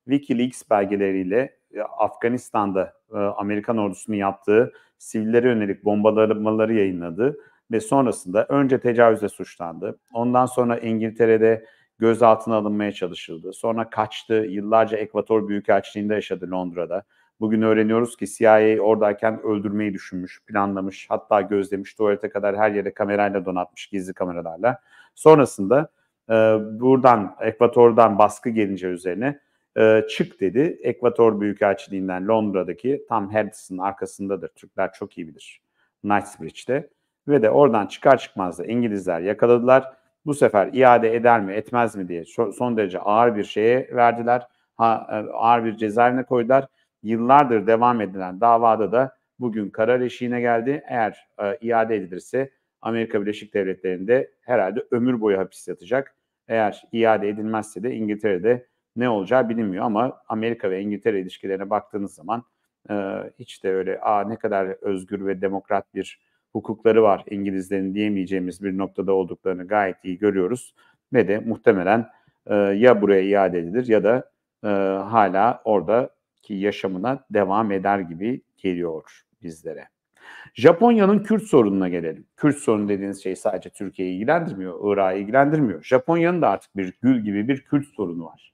Wikileaks belgeleriyle e, Afganistan'da e, Amerikan ordusunun yaptığı sivillere yönelik bombalamaları yayınladı ve sonrasında önce tecavüzle suçlandı. Ondan sonra İngiltere'de gözaltına alınmaya çalışıldı. Sonra kaçtı. Yıllarca Ekvator Büyükelçiliği'nde yaşadı Londra'da. Bugün öğreniyoruz ki CIA oradayken öldürmeyi düşünmüş, planlamış, hatta gözlemiş, tuvalete kadar her yere kamerayla donatmış, gizli kameralarla. Sonrasında e, buradan, Ekvator'dan baskı gelince üzerine e, çık dedi. Ekvator Büyükelçiliğinden Londra'daki tam Harrison'ın arkasındadır. Türkler çok iyi bilir. Knightsbridge'de. Ve de oradan çıkar çıkmaz da İngilizler yakaladılar. Bu sefer iade eder mi etmez mi diye son derece ağır bir şeye verdiler. Ha, e, ağır bir cezaevine koydular. Yıllardır devam edilen davada da bugün karar eşiğine geldi. Eğer e, iade edilirse Amerika Birleşik Devletleri'nde herhalde ömür boyu hapis yatacak. Eğer iade edilmezse de İngiltere'de ne olacağı bilinmiyor ama Amerika ve İngiltere ilişkilerine baktığınız zaman e, hiç de öyle Aa, ne kadar özgür ve demokrat bir hukukları var İngilizlerin diyemeyeceğimiz bir noktada olduklarını gayet iyi görüyoruz ve de muhtemelen e, ya buraya iade edilir ya da e, hala oradaki yaşamına devam eder gibi geliyor bizlere. Japonya'nın Kürt sorununa gelelim. Kürt sorunu dediğiniz şey sadece Türkiye'yi ilgilendirmiyor, Irak'ı ilgilendirmiyor. Japonya'nın da artık bir gül gibi bir Kürt sorunu var.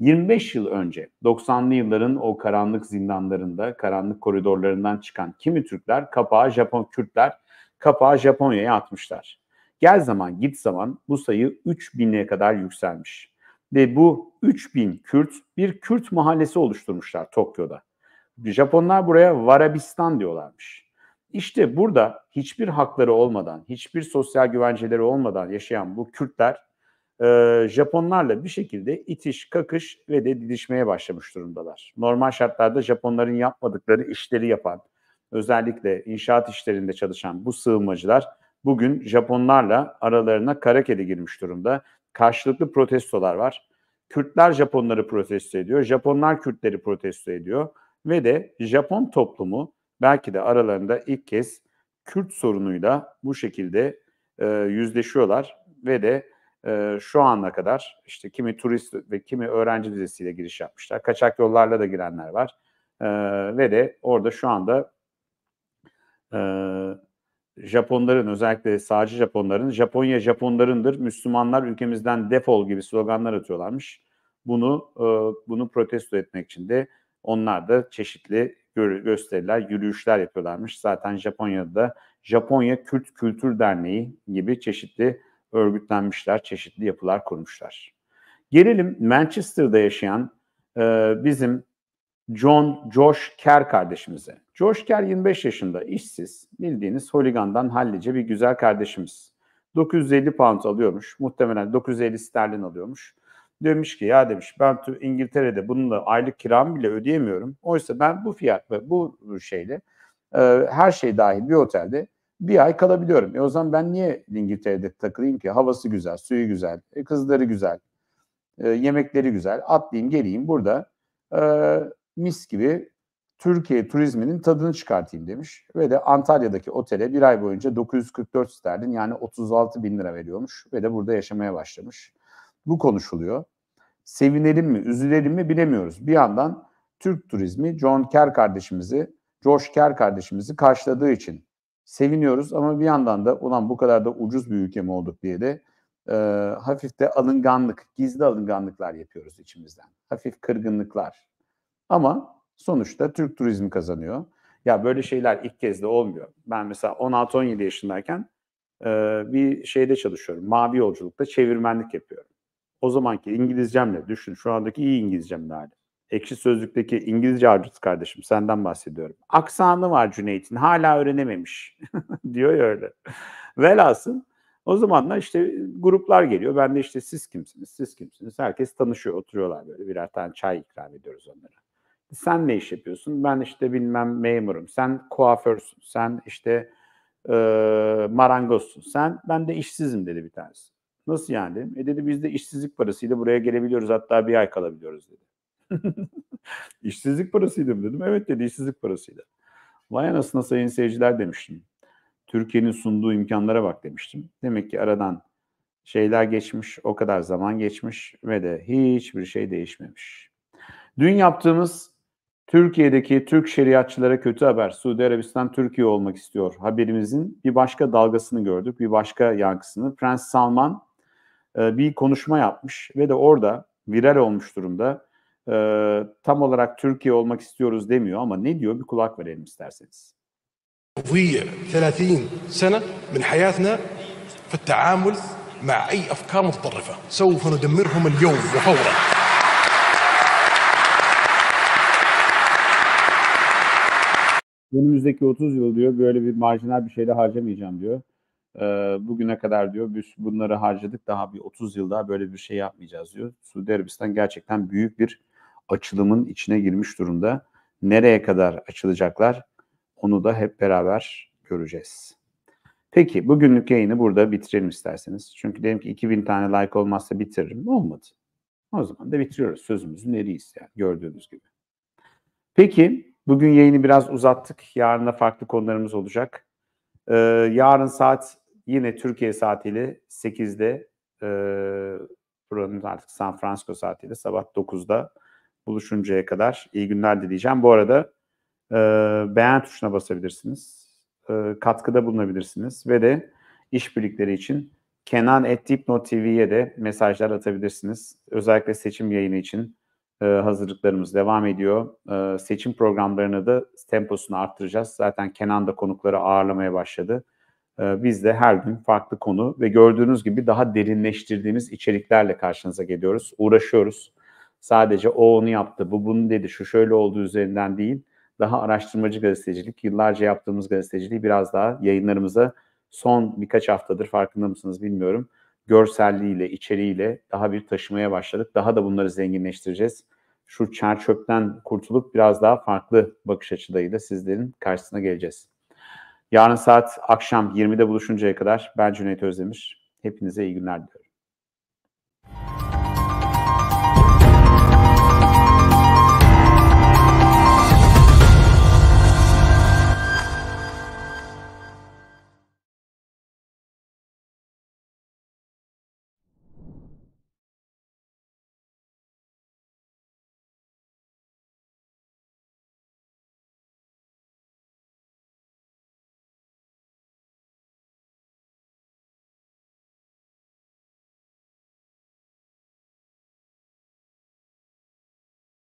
25 yıl önce 90'lı yılların o karanlık zindanlarında, karanlık koridorlarından çıkan kimi Türkler kapağı Japon Kürtler kapağı Japonya'ya atmışlar. Gel zaman git zaman bu sayı 3000'e kadar yükselmiş. Ve bu 3000 Kürt bir Kürt mahallesi oluşturmuşlar Tokyo'da. Japonlar buraya Varabistan diyorlarmış. İşte burada hiçbir hakları olmadan, hiçbir sosyal güvenceleri olmadan yaşayan bu Kürtler e, Japonlarla bir şekilde itiş, kakış ve de didişmeye başlamış durumdalar. Normal şartlarda Japonların yapmadıkları işleri yapan, özellikle inşaat işlerinde çalışan bu sığınmacılar bugün Japonlarla aralarına kara kedi girmiş durumda. Karşılıklı protestolar var. Kürtler Japonları protesto ediyor, Japonlar Kürtleri protesto ediyor ve de Japon toplumu belki de aralarında ilk kez Kürt sorunuyla bu şekilde e, yüzleşiyorlar ve de ee, şu ana kadar işte kimi turist ve kimi öğrenci vizesiyle giriş yapmışlar. Kaçak yollarla da girenler var. E, ve de orada şu anda e, Japonların özellikle sadece Japonların Japonya Japonlarındır Müslümanlar ülkemizden defol gibi sloganlar atıyorlarmış. Bunu e, bunu protesto etmek için de onlar da çeşitli gösteriler, yürüyüşler yapıyorlarmış. Zaten Japonya'da Japonya Kürt Kültür Derneği gibi çeşitli örgütlenmişler, çeşitli yapılar kurmuşlar. Gelelim Manchester'da yaşayan e, bizim John Josh Kerr kardeşimize. Josh Kerr 25 yaşında, işsiz, bildiğiniz holigandan hallice bir güzel kardeşimiz. 950 pound alıyormuş, muhtemelen 950 sterlin alıyormuş. Demiş ki ya demiş ben İngiltere'de bununla aylık kiramı bile ödeyemiyorum. Oysa ben bu fiyat ve bu şeyle e, her şey dahil bir otelde bir ay kalabiliyorum. E o zaman ben niye İngiltere'de takılayım ki? Havası güzel, suyu güzel, e, kızları güzel, e, yemekleri güzel. Atlayayım geleyim burada e, mis gibi Türkiye turizminin tadını çıkartayım demiş. Ve de Antalya'daki otele bir ay boyunca 944 sterlin yani 36 bin lira veriyormuş. Ve de burada yaşamaya başlamış. Bu konuşuluyor. Sevinelim mi, üzülelim mi bilemiyoruz. Bir yandan Türk turizmi John Kerr kardeşimizi, Josh Kerr kardeşimizi karşıladığı için seviniyoruz ama bir yandan da ulan bu kadar da ucuz bir ülke mi olduk diye de e, hafif de alınganlık, gizli alınganlıklar yapıyoruz içimizden. Hafif kırgınlıklar. Ama sonuçta Türk turizmi kazanıyor. Ya böyle şeyler ilk kez de olmuyor. Ben mesela 16-17 yaşındayken e, bir şeyde çalışıyorum. Mavi yolculukta çevirmenlik yapıyorum. O zamanki İngilizcemle düşün şu andaki iyi İngilizcem hali. Ekşi Sözlükteki İngilizce avcısı kardeşim senden bahsediyorum. Aksanı var Cüneyt'in hala öğrenememiş diyor ya öyle. Velhasıl o zaman da işte gruplar geliyor. Ben de işte siz kimsiniz, siz kimsiniz. Herkes tanışıyor, oturuyorlar böyle. Birer tane çay ikram ediyoruz onlara. Sen ne iş yapıyorsun? Ben işte bilmem memurum. Sen kuaförsün. Sen işte e, marangozsun. Sen ben de işsizim dedi bir tanesi. Nasıl yani? E dedi biz de işsizlik parasıyla buraya gelebiliyoruz hatta bir ay kalabiliyoruz dedi. İşsizlik parasıydı mı dedim. Evet dedi işsizlik parasıydı. Vay anasına sayın seyirciler demiştim. Türkiye'nin sunduğu imkanlara bak demiştim. Demek ki aradan şeyler geçmiş, o kadar zaman geçmiş ve de hiçbir şey değişmemiş. Dün yaptığımız Türkiye'deki Türk şeriatçılara kötü haber. Suudi Arabistan Türkiye olmak istiyor. Haberimizin bir başka dalgasını gördük, bir başka yankısını. Prens Salman e, bir konuşma yapmış ve de orada viral olmuş durumda e, tam olarak Türkiye olmak istiyoruz demiyor ama ne diyor bir kulak verelim isterseniz. هوية 30 سنة من حياتنا في التعامل مع أي أفكار متطرفة سوف ندمرهم اليوم وفورا Önümüzdeki 30 yıl diyor böyle bir marjinal bir şeyle harcamayacağım diyor. Ee, bugüne kadar diyor biz bunları harcadık daha bir 30 yıl daha böyle bir şey yapmayacağız diyor. Suudi Arabistan gerçekten büyük bir açılımın içine girmiş durumda. Nereye kadar açılacaklar onu da hep beraber göreceğiz. Peki bugünlük yayını burada bitirelim isterseniz. Çünkü dedim ki 2000 tane like olmazsa bitiririm. Olmadı. O zaman da bitiriyoruz. Sözümüzün eriyiz yani gördüğünüz gibi. Peki bugün yayını biraz uzattık. Yarın da farklı konularımız olacak. Ee, yarın saat yine Türkiye saatiyle 8'de e, ee, buranın artık San Francisco saatiyle sabah 9'da buluşuncaya kadar iyi günler dileyeceğim. Bu arada e, beğen tuşuna basabilirsiniz. E, katkıda bulunabilirsiniz ve de işbirlikleri için Kenan Etdipno TV'ye de mesajlar atabilirsiniz. Özellikle seçim yayını için e, hazırlıklarımız devam ediyor. E, seçim programlarını da temposunu arttıracağız. Zaten Kenan da konukları ağırlamaya başladı. E, biz de her gün farklı konu ve gördüğünüz gibi daha derinleştirdiğimiz içeriklerle karşınıza geliyoruz. Uğraşıyoruz. Sadece o onu yaptı, bu bunu dedi, şu şöyle oldu üzerinden değil. Daha araştırmacı gazetecilik, yıllarca yaptığımız gazeteciliği biraz daha yayınlarımıza son birkaç haftadır farkında mısınız bilmiyorum. Görselliğiyle, içeriğiyle daha bir taşımaya başladık. Daha da bunları zenginleştireceğiz. Şu çer çöpten kurtulup biraz daha farklı bakış açıdayla sizlerin karşısına geleceğiz. Yarın saat akşam 20'de buluşuncaya kadar ben Cüneyt Özdemir. Hepinize iyi günler diliyorum.